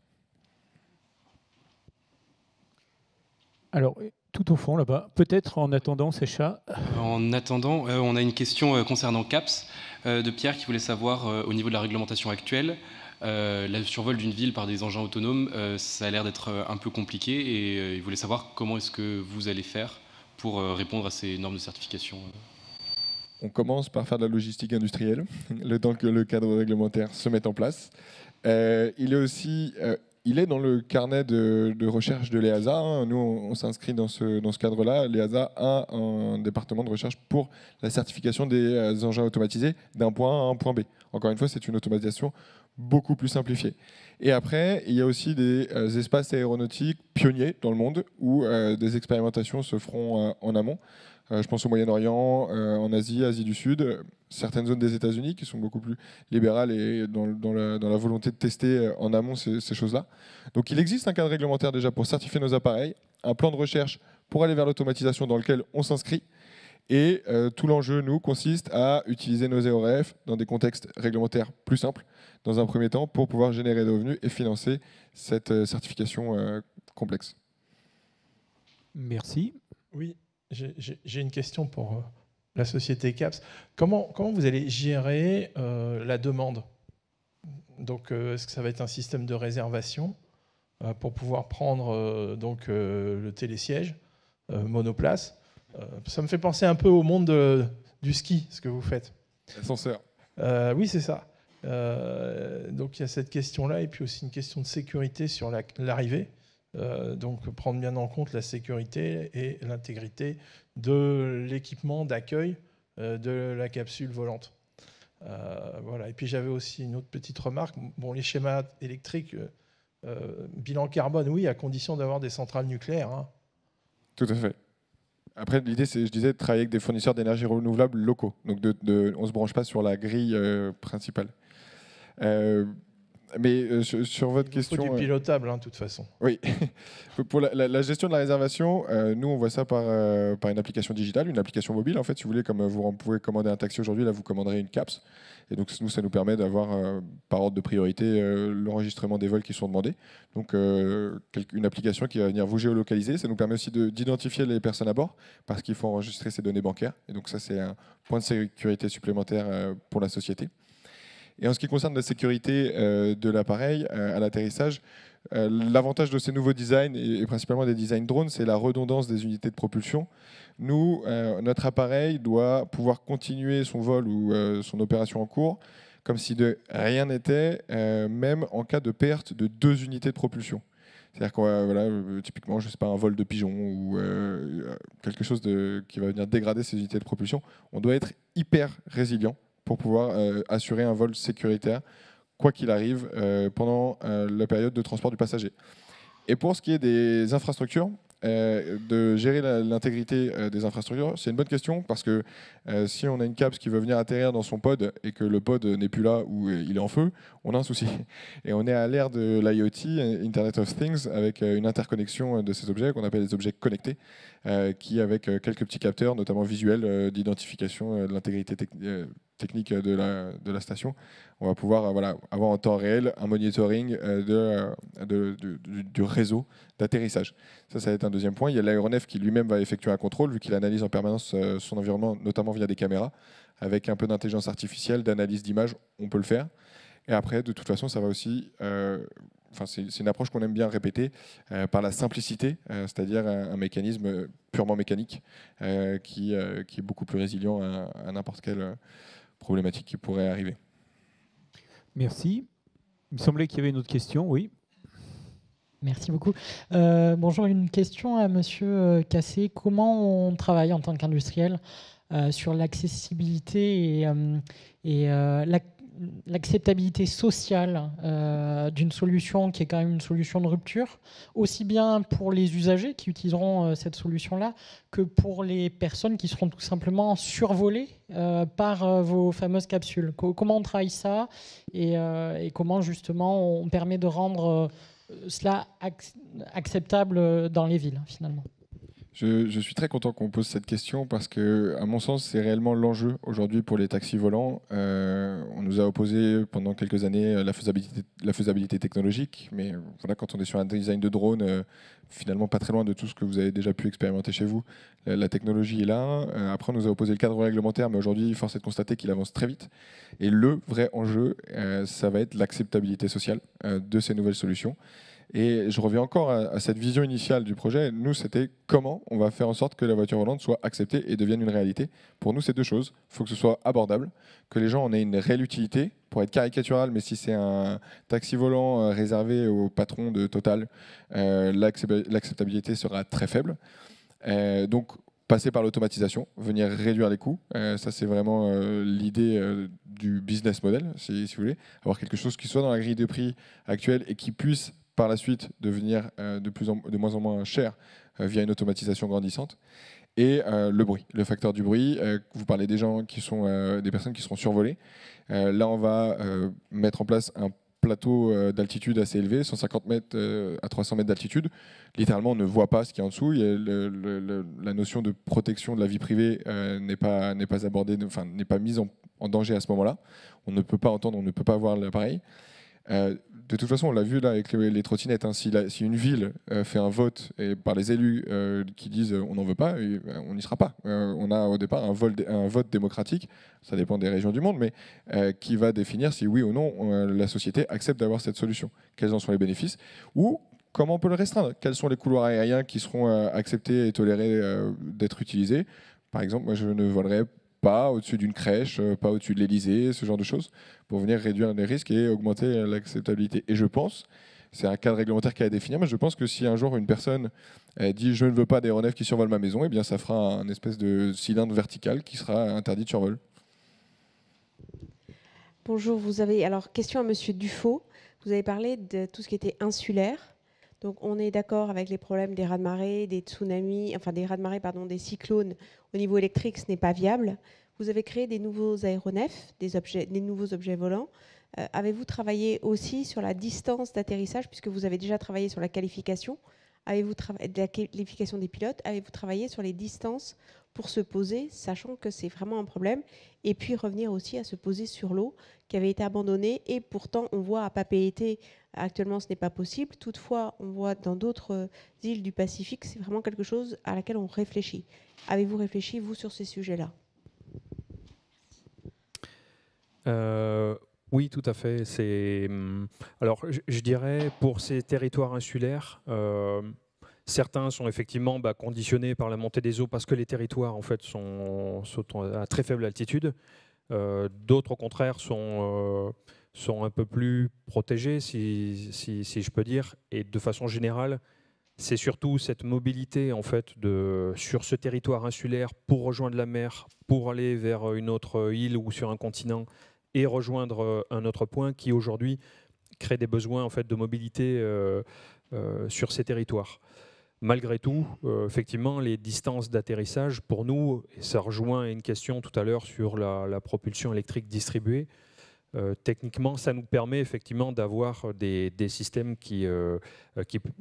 Alors, tout au fond là-bas, peut-être en attendant, Sécha. En attendant, on a une question concernant CAPS. Euh, de Pierre qui voulait savoir euh, au niveau de la réglementation actuelle, euh, le survol d'une ville par des engins autonomes, euh, ça a l'air d'être un peu compliqué et il voulait savoir comment est-ce que vous allez faire pour répondre à ces normes de certification. On commence par faire de la logistique industrielle, [LAUGHS] le temps que le cadre réglementaire se mette en place. il est aussi il est dans le carnet de, recherche de l'EASA. Hein. Nous, on, s'inscrit dans ce, cadre-là. L'EASA a un département de recherche pour la certification des euh, engins automatisés d'un point A à un point B. Encore une fois, c'est une automatisation beaucoup plus simplifiée. Et après, il y a aussi des euh, espaces aéronautiques pionniers dans le monde où euh, des expérimentations se feront en amont. Euh, je pense au Moyen-Orient, euh, en Asie, Asie du Sud, certaines zones des États-Unis qui sont beaucoup plus libérales et dans, la, volonté de tester euh, en amont ces, choses-là. Donc il existe un cadre réglementaire déjà pour certifier nos appareils, un plan de recherche pour aller vers l'automatisation dans lequel on s'inscrit. Et tout l'enjeu, nous, consiste à utiliser nos EORF dans des contextes réglementaires plus simples, dans un premier temps, pour pouvoir générer des revenus et financer cette certification complexe. Merci. Oui, j'ai une question pour euh, la société CAPS. Comment, vous allez gérer euh, la demande Donc, euh, est-ce que ça va être un système de réservation pour pouvoir prendre donc, le télésiège monoplace Ça me fait penser un peu au monde du ski, ce que vous faites. L'ascenseur. oui, c'est ça. donc, il y a cette question-là, et puis aussi une question de sécurité sur l'arrivée. Euh, donc prendre bien en compte la sécurité et l'intégrité de l'équipement d'accueil euh, de la capsule volante. Euh, voilà. Et puis j'avais aussi une autre petite remarque. Bon, les schémas électriques, bilan carbone, oui, à condition d'avoir des centrales nucléaires. Hein. Tout à fait. Après, l'idée, c'est, je disais, de travailler avec des fournisseurs d'énergie renouvelable locaux. Donc, de, on ne se branche pas sur la grille principale mais euh, sur, votre votre il question. Faut du euh, pilotable, hein, de toute façon. Oui. [LAUGHS] Pour la, gestion de la réservation, euh, nous, on voit ça par, par une application digitale, une application mobile. En fait, si vous voulez, comme vous pouvez commander un taxi aujourd'hui, là, vous commanderez une CAPS. Et donc, nous, ça nous permet d'avoir, par ordre de priorité, l'enregistrement des vols qui sont demandés. Donc, une application qui va venir vous géolocaliser. Ça nous permet aussi d'identifier les personnes à bord, parce qu'il faut enregistrer ces données bancaires. Et donc, ça, c'est un point de sécurité supplémentaire pour la société. Et en ce qui concerne la sécurité euh, de l'appareil euh, à l'atterrissage, euh, L'avantage de ces nouveaux designs, et principalement des designs drones, c'est la redondance des unités de propulsion. Nous, notre appareil doit pouvoir continuer son vol ou son opération en cours comme si de rien n'était, même en cas de perte de deux unités de propulsion. C'est-à-dire que voilà, typiquement, je sais pas, un vol de pigeon ou quelque chose de, qui va venir dégrader ces unités de propulsion, on doit être hyper résilient pour pouvoir euh, assurer un vol sécuritaire, quoi qu'il arrive, euh, pendant euh, la période de transport du passager. Et pour ce qui est des infrastructures, euh, de gérer l'intégrité euh, des infrastructures C'est une bonne question parce que euh, si on a une CAPS qui veut venir atterrir dans son pod et que le pod n'est plus là ou il est en feu, on a un souci. [LAUGHS] Et on est à l'ère de l'IoT, Internet of Things, avec une interconnexion de ces objets qu'on appelle les objets connectés, qui avec quelques petits capteurs, notamment visuels, d'identification de l'intégrité technique de la, station, on va pouvoir euh, avoir en temps réel un monitoring euh, euh, du, réseau d'atterrissage. Ça, ça va être un deuxième point. Il y a l'aéronef qui lui-même va effectuer un contrôle, vu qu'il analyse en permanence son environnement, notamment via des caméras. Avec un peu d'intelligence artificielle, d'analyse d'image. on peut le faire. Et après, de toute façon, ça va aussi... Enfin, c'est une approche qu'on aime bien répéter par la simplicité, c'est-à-dire un, mécanisme purement mécanique qui, est beaucoup plus résilient à n'importe quelle problématique qui pourrait arriver. Merci. Il me semblait qu'il y avait une autre question, oui. Merci beaucoup. Euh, bonjour, une question à Monsieur euh, Cassé. Comment on travaille en tant qu'industriel euh, sur l'accessibilité et, et la, l'acceptabilité sociale euh, d'une solution qui est quand même une solution de rupture, aussi bien pour les usagers qui utiliseront euh, cette solution-là que pour les personnes qui seront tout simplement survolées euh, par vos fameuses capsules. comment on travaille ça et, comment justement on permet de rendre cela acceptable dans les villes finalement je, suis très content qu'on pose cette question parce que, à mon sens, c'est réellement l'enjeu aujourd'hui pour les taxis volants. Euh, on nous a opposé pendant quelques années la faisabilité, technologique, mais voilà, quand on est sur un design de drone, euh, finalement pas très loin de tout ce que vous avez déjà pu expérimenter chez vous, la, technologie est là. Euh, après, on nous a opposé le cadre réglementaire, mais aujourd'hui, force est de constater qu'il avance très vite. Et le vrai enjeu, ça va être l'acceptabilité sociale de ces nouvelles solutions. Et je reviens encore à, cette vision initiale du projet. Nous, c'était comment on va faire en sorte que la voiture volante soit acceptée et devienne une réalité. Pour nous, c'est deux choses. Il faut que ce soit abordable, que les gens en aient une réelle utilité. Pour être caricatural, mais si c'est un taxi volant euh, réservé au patron de Total, euh, l'acceptabilité sera très faible. Euh, donc, passer par l'automatisation, venir réduire les coûts. ça, c'est vraiment l'idée du business model, si, si, vous voulez. Avoir quelque chose qui soit dans la grille de prix actuelle et qui puisse par la suite devenir euh, de, plus en, de moins en moins cher euh, via une automatisation grandissante. Et euh, le bruit, le facteur du bruit. vous parlez des gens qui sont des personnes qui seront survolées. là, on va mettre en place un plateau d'altitude assez élevé, 150 mètres à 300 mètres d'altitude. Littéralement, on ne voit pas ce qui est en dessous. la notion de protection de la vie privée n'est pas, n'est pas abordée, enfin n'est pas mise en, danger à ce moment-là. On ne peut pas entendre, on ne peut pas voir l'appareil de toute façon, on l'a vu là avec les, trottinettes. Hein. si, une ville euh, fait un vote et par les élus euh, qui disent euh, on n'en veut pas, ben, on n'y sera pas. on a au départ un, vote démocratique, ça dépend des régions du monde, mais qui va définir si oui ou non la société accepte d'avoir cette solution. Quels en sont les bénéfices Ou comment on peut le restreindre Quels sont les couloirs aériens qui seront acceptés et tolérés d'être utilisés Par exemple, moi je ne volerai pas au-dessus d'une crèche, euh, pas au-dessus de l'Elysée, ce genre de choses, pour venir réduire les risques et augmenter l'acceptabilité. Et je pense, c'est un cadre réglementaire qui a défini. définir, mais je pense que si un jour une personne dit je ne veux pas des d'aéronefs qui survolent ma maison, et eh bien ça fera un espèce de cylindre vertical qui sera interdit de survol. Bonjour, vous avez alors question à Monsieur Dufault. Vous avez parlé de tout ce qui était insulaire. Donc on est d'accord avec les problèmes des raz-de-marée, des tsunamis, enfin des raz-de-marée, pardon, des cyclones. Au niveau électrique, ce n'est pas viable. Vous avez créé des nouveaux aéronefs, des, objets, des nouveaux objets volants. Euh, avez-vous travaillé aussi sur la distance d'atterrissage, puisque vous avez déjà travaillé sur la qualification Avez-vous travaillé la qualification des pilotes Avez-vous travaillé sur les distances pour se poser, sachant que c'est vraiment un problème, et puis revenir aussi à se poser sur l'eau qui avait été abandonnée, et pourtant on voit à Papeete, actuellement ce n'est pas possible, toutefois on voit dans d'autres euh, îles du Pacifique, c'est vraiment quelque chose à laquelle on réfléchit. Avez-vous réfléchi, vous, sur ces sujets-là euh, oui, tout à fait. C'est hum, alors, je, dirais pour ces territoires insulaires, euh, Certains sont effectivement bah, conditionnés par la montée des eaux parce que les territoires en fait sont, à très faible altitude. Euh, d'autres au contraire euh, sont, un peu plus protégés, si, je peux dire. Et de façon générale, c'est surtout cette mobilité fait sur ce territoire insulaire pour rejoindre la mer, pour aller vers une autre île ou sur un continent et rejoindre euh, un autre point qui aujourd'hui crée des besoins en de mobilité sur ces territoires malgré tout, euh, effectivement, les distances d'atterrissage, pour nous, et ça rejoint une question tout à l'heure sur la, propulsion électrique distribuée, euh, techniquement, ça nous permet effectivement d'avoir des, systèmes euh,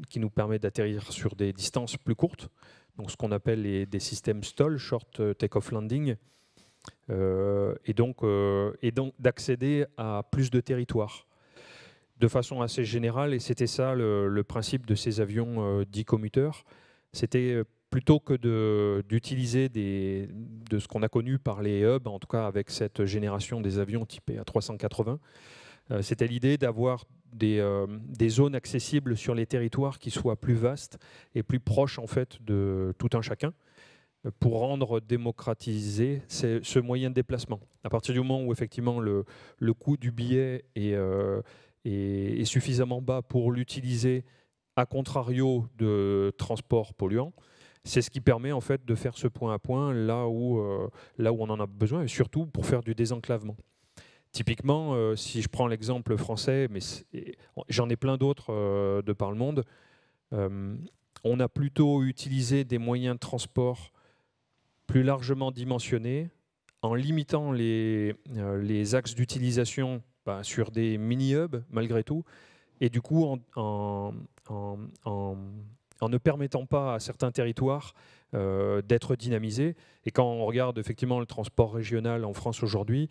qui, nous permettent d'atterrir sur des distances plus courtes, donc ce qu'on appelle des systèmes STOL, Short Takeoff Landing, et donc, et donc d'accéder à plus de territoires de façon assez générale, et c'était ça le, principe de ces avions euh, dits commuteurs, c'était euh, plutôt que d'utiliser de, de ce qu'on a connu par les hubs, en tout cas avec cette génération des avions typés A380, euh, c'était l'idée d'avoir des, zones accessibles sur les territoires qui soient plus vastes et plus proches en fait de tout un chacun pour rendre démocratisé ce moyen de déplacement. À partir du moment où effectivement le, coût du billet est, et suffisamment bas pour l'utiliser à contrario de transport polluants, c'est ce qui permet en fait de faire ce point à point là où, euh, là où on en a besoin et surtout pour faire du désenclavement. Typiquement, euh, si je prends l'exemple français, mais j'en ai plein d'autres euh, de par le monde, on a plutôt utilisé des moyens de transport plus largement dimensionnés en limitant les, les axes d'utilisation ben, sur des mini-hubs malgré tout. Et du coup, en, ne permettant pas à certains territoires euh, d'être dynamisés. Et quand on regarde effectivement le transport régional en France aujourd'hui,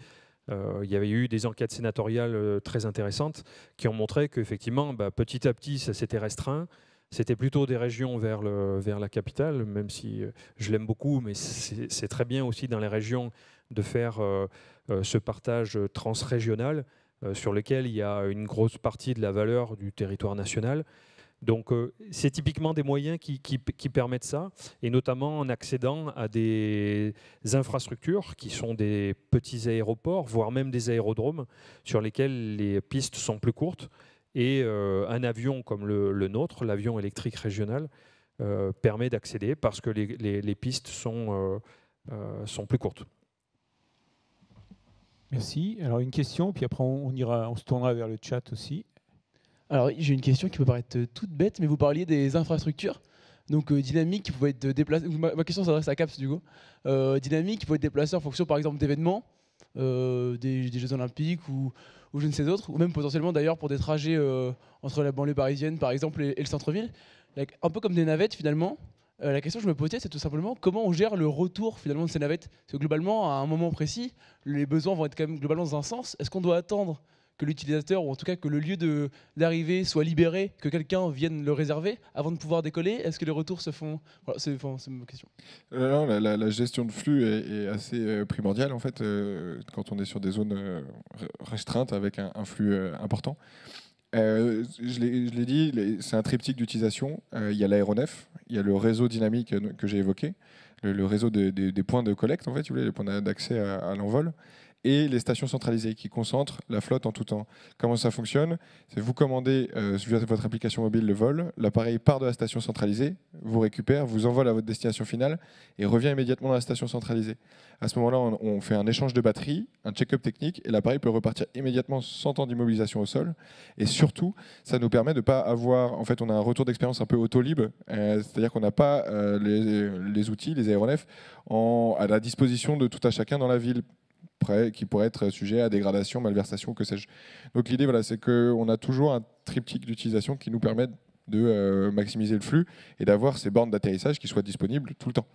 euh, il y avait eu des enquêtes sénatoriales euh, très intéressantes qui ont montré qu'effectivement, bah, petit à petit, ça s'était restreint. C'était plutôt des régions vers, le, vers la capitale, même si je l'aime beaucoup, mais c'est très bien aussi dans les régions de faire euh, euh, ce partage transrégional euh, sur lequel il y a une grosse partie de la valeur du territoire national. Donc c'est typiquement des moyens qui, permettent ça, et notamment en accédant à des infrastructures qui sont des petits aéroports, voire même des aérodromes, sur lesquels les pistes sont plus courtes, et un avion comme le, nôtre, l'avion électrique régional, permet d'accéder parce que les, les pistes sont, sont plus courtes. Merci. Alors une question, puis après on, ira, on se tournera vers le chat aussi. Alors j'ai une question qui peut paraître euh, toute bête, mais vous parliez des infrastructures, donc euh, dynamique dynamiques qui pouvaient être euh, déplacées. Ma, question s'adresse à Caps du coup. Euh, dynamiques qui pouvaient être déplacées en fonction par exemple d'événements, des, Jeux Olympiques ou, ou, je ne sais d'autres, ou même potentiellement d'ailleurs pour des trajets entre la banlieue parisienne par exemple et le centre-ville, un peu comme des navettes finalement. Euh, la question que je me posais, c'est tout simplement comment on gère le retour finalement de ces navettes. Parce que globalement, à un moment précis, les besoins vont être quand même globalement dans un sens. Est-ce qu'on doit attendre que l'utilisateur, ou en tout cas que le lieu d'arrivée soit libéré, que quelqu'un vienne le réserver avant de pouvoir décoller Est-ce que les retours se font C'est ma question. Euh, la, gestion de flux est, assez euh, primordiale, en fait, quand on est sur des zones restreintes avec un, flux important. Euh, je l'ai dit, c'est un triptyque d'utilisation. Euh, il y a l'aéronef, il y a le réseau dynamique que j'ai évoqué, le, réseau des points de collecte, en fait, les points d'accès à l'envol, et les stations centralisées qui concentrent la flotte en tout temps. Comment ça fonctionne C'est vous commandez euh, via votre application mobile le vol, l'appareil part de la station centralisée, vous récupère, vous envole à votre destination finale et revient immédiatement dans la station centralisée. À ce moment-là, on, fait un échange de batterie, un check-up technique et l'appareil peut repartir immédiatement sans temps d'immobilisation au sol. Et surtout, ça nous permet de ne pas avoir, en fait, on a un retour d'expérience un peu auto libre euh, c'est-à-dire qu'on n'a pas euh, les, outils, les aéronefs à la disposition de tout à chacun dans la ville qui pourrait être sujet à dégradation, malversation, que sais-je. Donc l'idée, voilà, c'est qu'on a toujours un triptyque d'utilisation qui nous permet de euh, maximiser le flux et d'avoir ces bornes d'atterrissage qui soient disponibles tout le temps.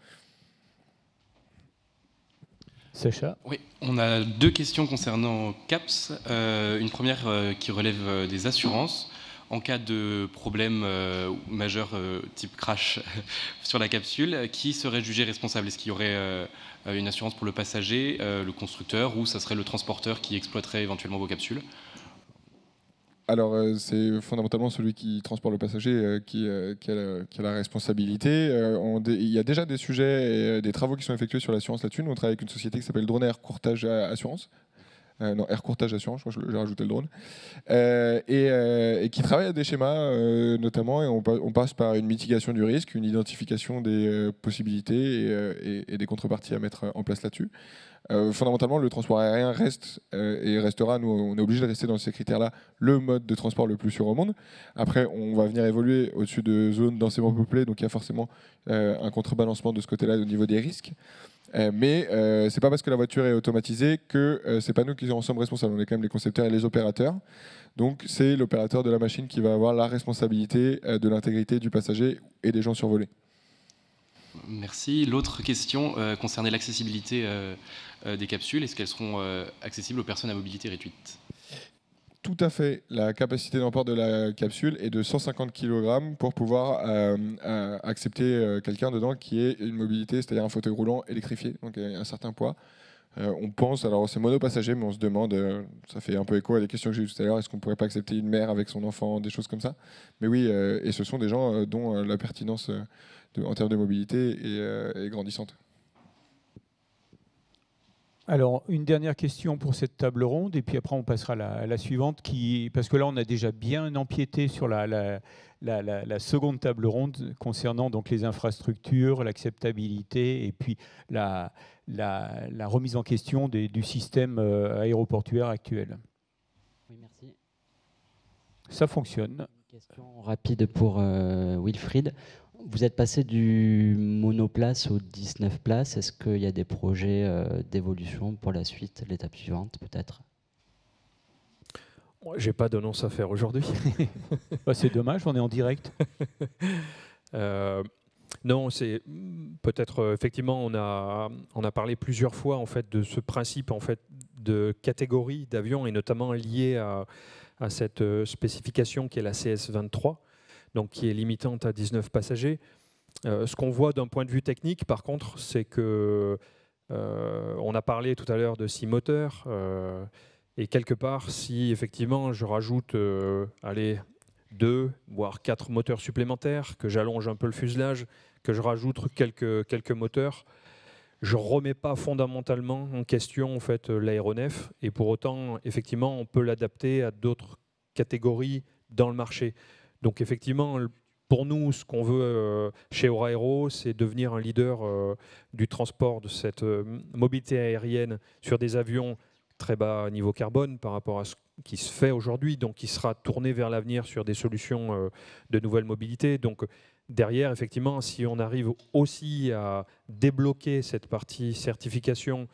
Sacha Oui, on a deux questions concernant CAPS. Euh, une première euh, qui relève des assurances en cas de problème euh, majeur euh, type crash [LAUGHS] sur la capsule, qui serait jugé responsable Est-ce qu'il y aurait euh, une assurance pour le passager, le constructeur, ou ça serait le transporteur qui exploiterait éventuellement vos capsules alors, c'est fondamentalement celui qui transporte le passager qui, a la, responsabilité. il y a déjà des sujets et des travaux qui sont effectués sur l'assurance là-dessus. on travaille avec une société qui s'appelle Dronair Courtage Assurance, euh, non, Air Courtage Assurance, je crois que j'ai rajouté le drone, euh, euh, et, qui travaille à des schémas notamment, et on, passe par une mitigation du risque, une identification des possibilités et, et, des contreparties à mettre en place là-dessus. fondamentalement, le transport aérien reste et restera, nous on est obligé de rester dans ces critères-là, le mode de transport le plus sûr au monde. Après, on va venir évoluer au-dessus de zones densément peuplées, donc il y a forcément un contrebalancement de ce côté-là au niveau des risques. Euh, mais ce euh, c'est pas parce que la voiture est automatisée que ce euh, c'est pas nous qui en sommes responsables. On est quand même les concepteurs et les opérateurs. Donc c'est l'opérateur de la machine qui va avoir la responsabilité de l'intégrité du passager et des gens survolés. Merci. L'autre question concernait l'accessibilité des capsules. Est-ce qu'elles seront accessibles aux personnes à mobilité réduite tout à fait. La capacité d'emport de la capsule est de 150 kg pour pouvoir euh, euh, accepter euh, quelqu'un dedans qui ait une mobilité, c'est-à-dire un fauteuil roulant électrifié, donc un certain poids. on pense, alors c'est monopassager, mais on se demande, ça fait un peu écho à des questions que j'ai eues tout à l'heure, est-ce qu'on pourrait pas accepter une mère avec son enfant, des choses comme ça Mais oui, et ce sont des gens dont la pertinence en termes de mobilité est grandissante. Alors, une dernière question pour cette table ronde, et puis après on passera à la, suivante, qui, parce que là on a déjà bien empiété sur la, la, seconde table ronde concernant donc les infrastructures, l'acceptabilité, et puis la, remise en question du système euh, aéroportuaire actuel. Oui, merci. Ça fonctionne. question rapide pour euh, Wilfried. Vous êtes passé du monoplace au 19 places. Est-ce qu'il y a des projets euh, d'évolution pour la suite, l'étape suivante peut-être J'ai pas d'annonce à faire aujourd'hui. [LAUGHS] Bah, c'est dommage, on est en direct. [LAUGHS] Euh, non, c'est peut-être euh, effectivement on a on a parlé plusieurs fois en fait de ce principe en fait de catégorie d'avions et notamment lié à, à cette spécification qui est la CS23 donc qui est limitante à 19 passagers. Euh, ce qu'on voit d'un point de vue technique, par contre, c'est que euh, on a parlé tout à l'heure de six moteurs, euh, et quelque part, si effectivement je rajoute allez, deux, voire quatre moteurs supplémentaires, que j'allonge un peu le fuselage, que je rajoute quelques, quelques moteurs, je ne remets pas fondamentalement en question en fait, l'aéronef, et pour autant, effectivement, on peut l'adapter à d'autres catégories dans le marché. Donc effectivement, pour nous, ce qu'on veut euh, chez Auraero, c'est devenir un leader euh, du transport de cette euh, mobilité aérienne sur des avions très bas niveau carbone par rapport à ce qui se fait aujourd'hui, donc qui sera tourné vers l'avenir sur des solutions de nouvelle mobilité. Donc derrière, effectivement, si on arrive aussi à débloquer cette partie certification,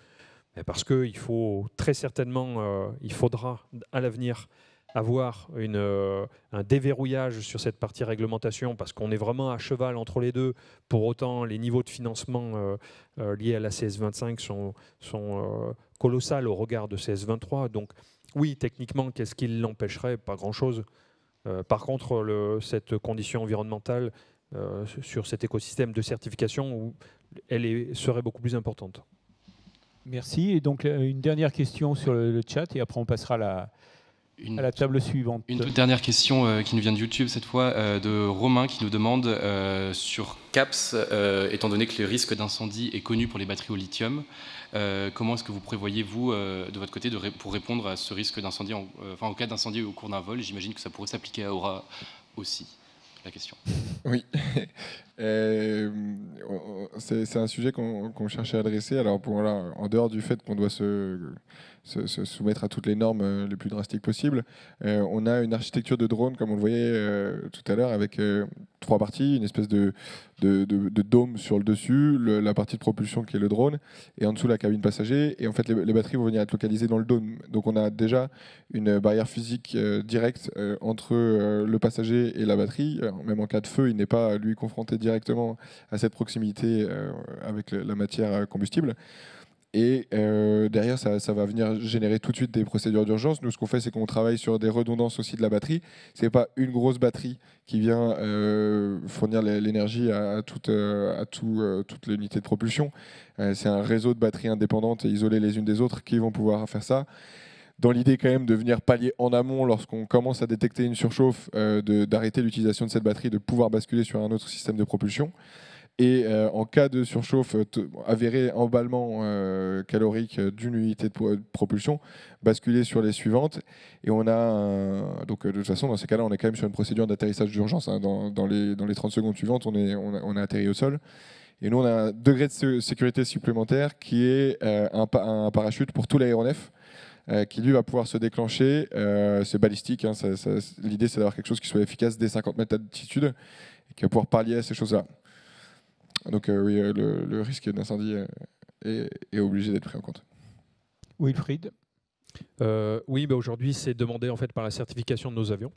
ben, parce qu'il faut très certainement, il faudra à l'avenir avoir une, euh, un déverrouillage sur cette partie réglementation parce qu'on est vraiment à cheval entre les deux. Pour autant, les niveaux de financement euh, euh, liés à la CS25 sont, sont colossales au regard de CS23. Donc oui, techniquement, qu'est-ce qui l'empêcherait Pas grand-chose. par contre, le, cette condition environnementale sur cet écosystème de certification, elle serait beaucoup plus importante. Merci. Et donc une dernière question sur le, le chat et après on passera à la, une, à la table suivante. Une toute dernière question euh, qui nous vient de YouTube cette fois, euh, de Romain qui nous demande euh, sur CAPS, étant donné que le risque d'incendie est connu pour les batteries au lithium, comment est-ce que vous prévoyez, vous, de votre côté, de pour répondre à ce risque d'incendie, enfin, en cas d'incendie au cours d'un vol J'imagine que ça pourrait s'appliquer à Aura aussi la question. Oui, [LAUGHS] c'est un sujet qu'on cherchait à adresser. Alors, pour, en dehors du fait qu'on doit se se, soumettre à toutes les normes euh, les plus drastiques possibles. Euh, on a une architecture de drone, comme on le voyait euh, tout à l'heure, avec trois parties, une espèce de, de, dôme sur le dessus, la partie de propulsion qui est le drone, et en dessous la cabine passager. Et en fait, les, batteries vont venir être localisées dans le dôme. Donc on a déjà une barrière physique directe entre le passager et la batterie. même en cas de feu, il n'est pas, lui, confronté directement à cette proximité avec la matière combustible. Et euh, derrière, ça, va venir générer tout de suite des procédures d'urgence. Nous, ce qu'on fait, c'est qu'on travaille sur des redondances aussi de la batterie. Ce n'est pas une grosse batterie qui vient euh, fournir l'énergie à, toute, euh, à tout, toute l'unité de propulsion. c'est un réseau de batteries indépendantes et isolées les unes des autres qui vont pouvoir faire ça. Dans l'idée quand même de venir pallier en amont lorsqu'on commence à détecter une surchauffe, d'arrêter l'utilisation de cette batterie, de pouvoir basculer sur un autre système de propulsion. Et euh, en cas de surchauffe euh, avérée, emballement euh, calorique d'une unité de propulsion, basculer sur les suivantes. Et on a, donc de toute façon, dans ces cas-là, on est quand même sur une procédure d'atterrissage d'urgence. Hein. Dans, les, dans les 30 secondes suivantes, on est, on, a, atterri au sol. Et nous, on a un degré de sécurité supplémentaire qui est un, parachute pour tout l'aéronef qui lui va pouvoir se déclencher. c'est balistique, hein, l'idée c'est d'avoir quelque chose qui soit efficace dès 50 mètres d'altitude et qui va pouvoir pallier à ces choses-là. Donc euh, oui, euh, le, risque d'incendie euh, est, obligé d'être pris en compte. Wilfried oui, bah, aujourd'hui, c'est demandé en fait par la certification de nos avions.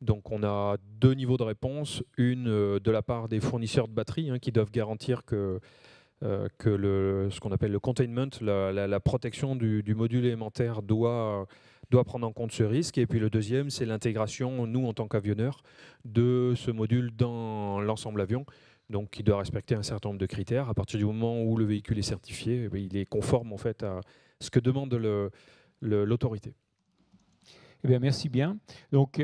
Donc, on a deux niveaux de réponse. Une de la part des fournisseurs de batteries hein, qui doivent garantir que, ce qu'on appelle le containment, la, protection du, module élémentaire doit, doit prendre en compte ce risque. Et puis le deuxième, c'est l'intégration, nous en tant qu'avionneurs, de ce module dans l'ensemble avion donc qui doit respecter un certain nombre de critères. À partir du moment où le véhicule est certifié, eh il est conforme en fait à ce que demande l'autorité. Eh bien, merci bien. Donc,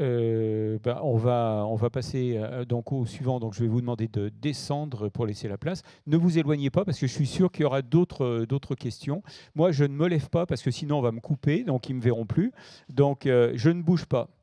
euh, ben, on, va, on va passer euh, donc au suivant. Donc, je vais vous demander de descendre pour laisser la place. Ne vous éloignez pas parce que je suis sûr qu'il y aura d'autres euh, d'autres questions. Moi, je ne me lève pas parce que sinon on va me couper, donc ils me verront plus. Donc, je ne bouge pas.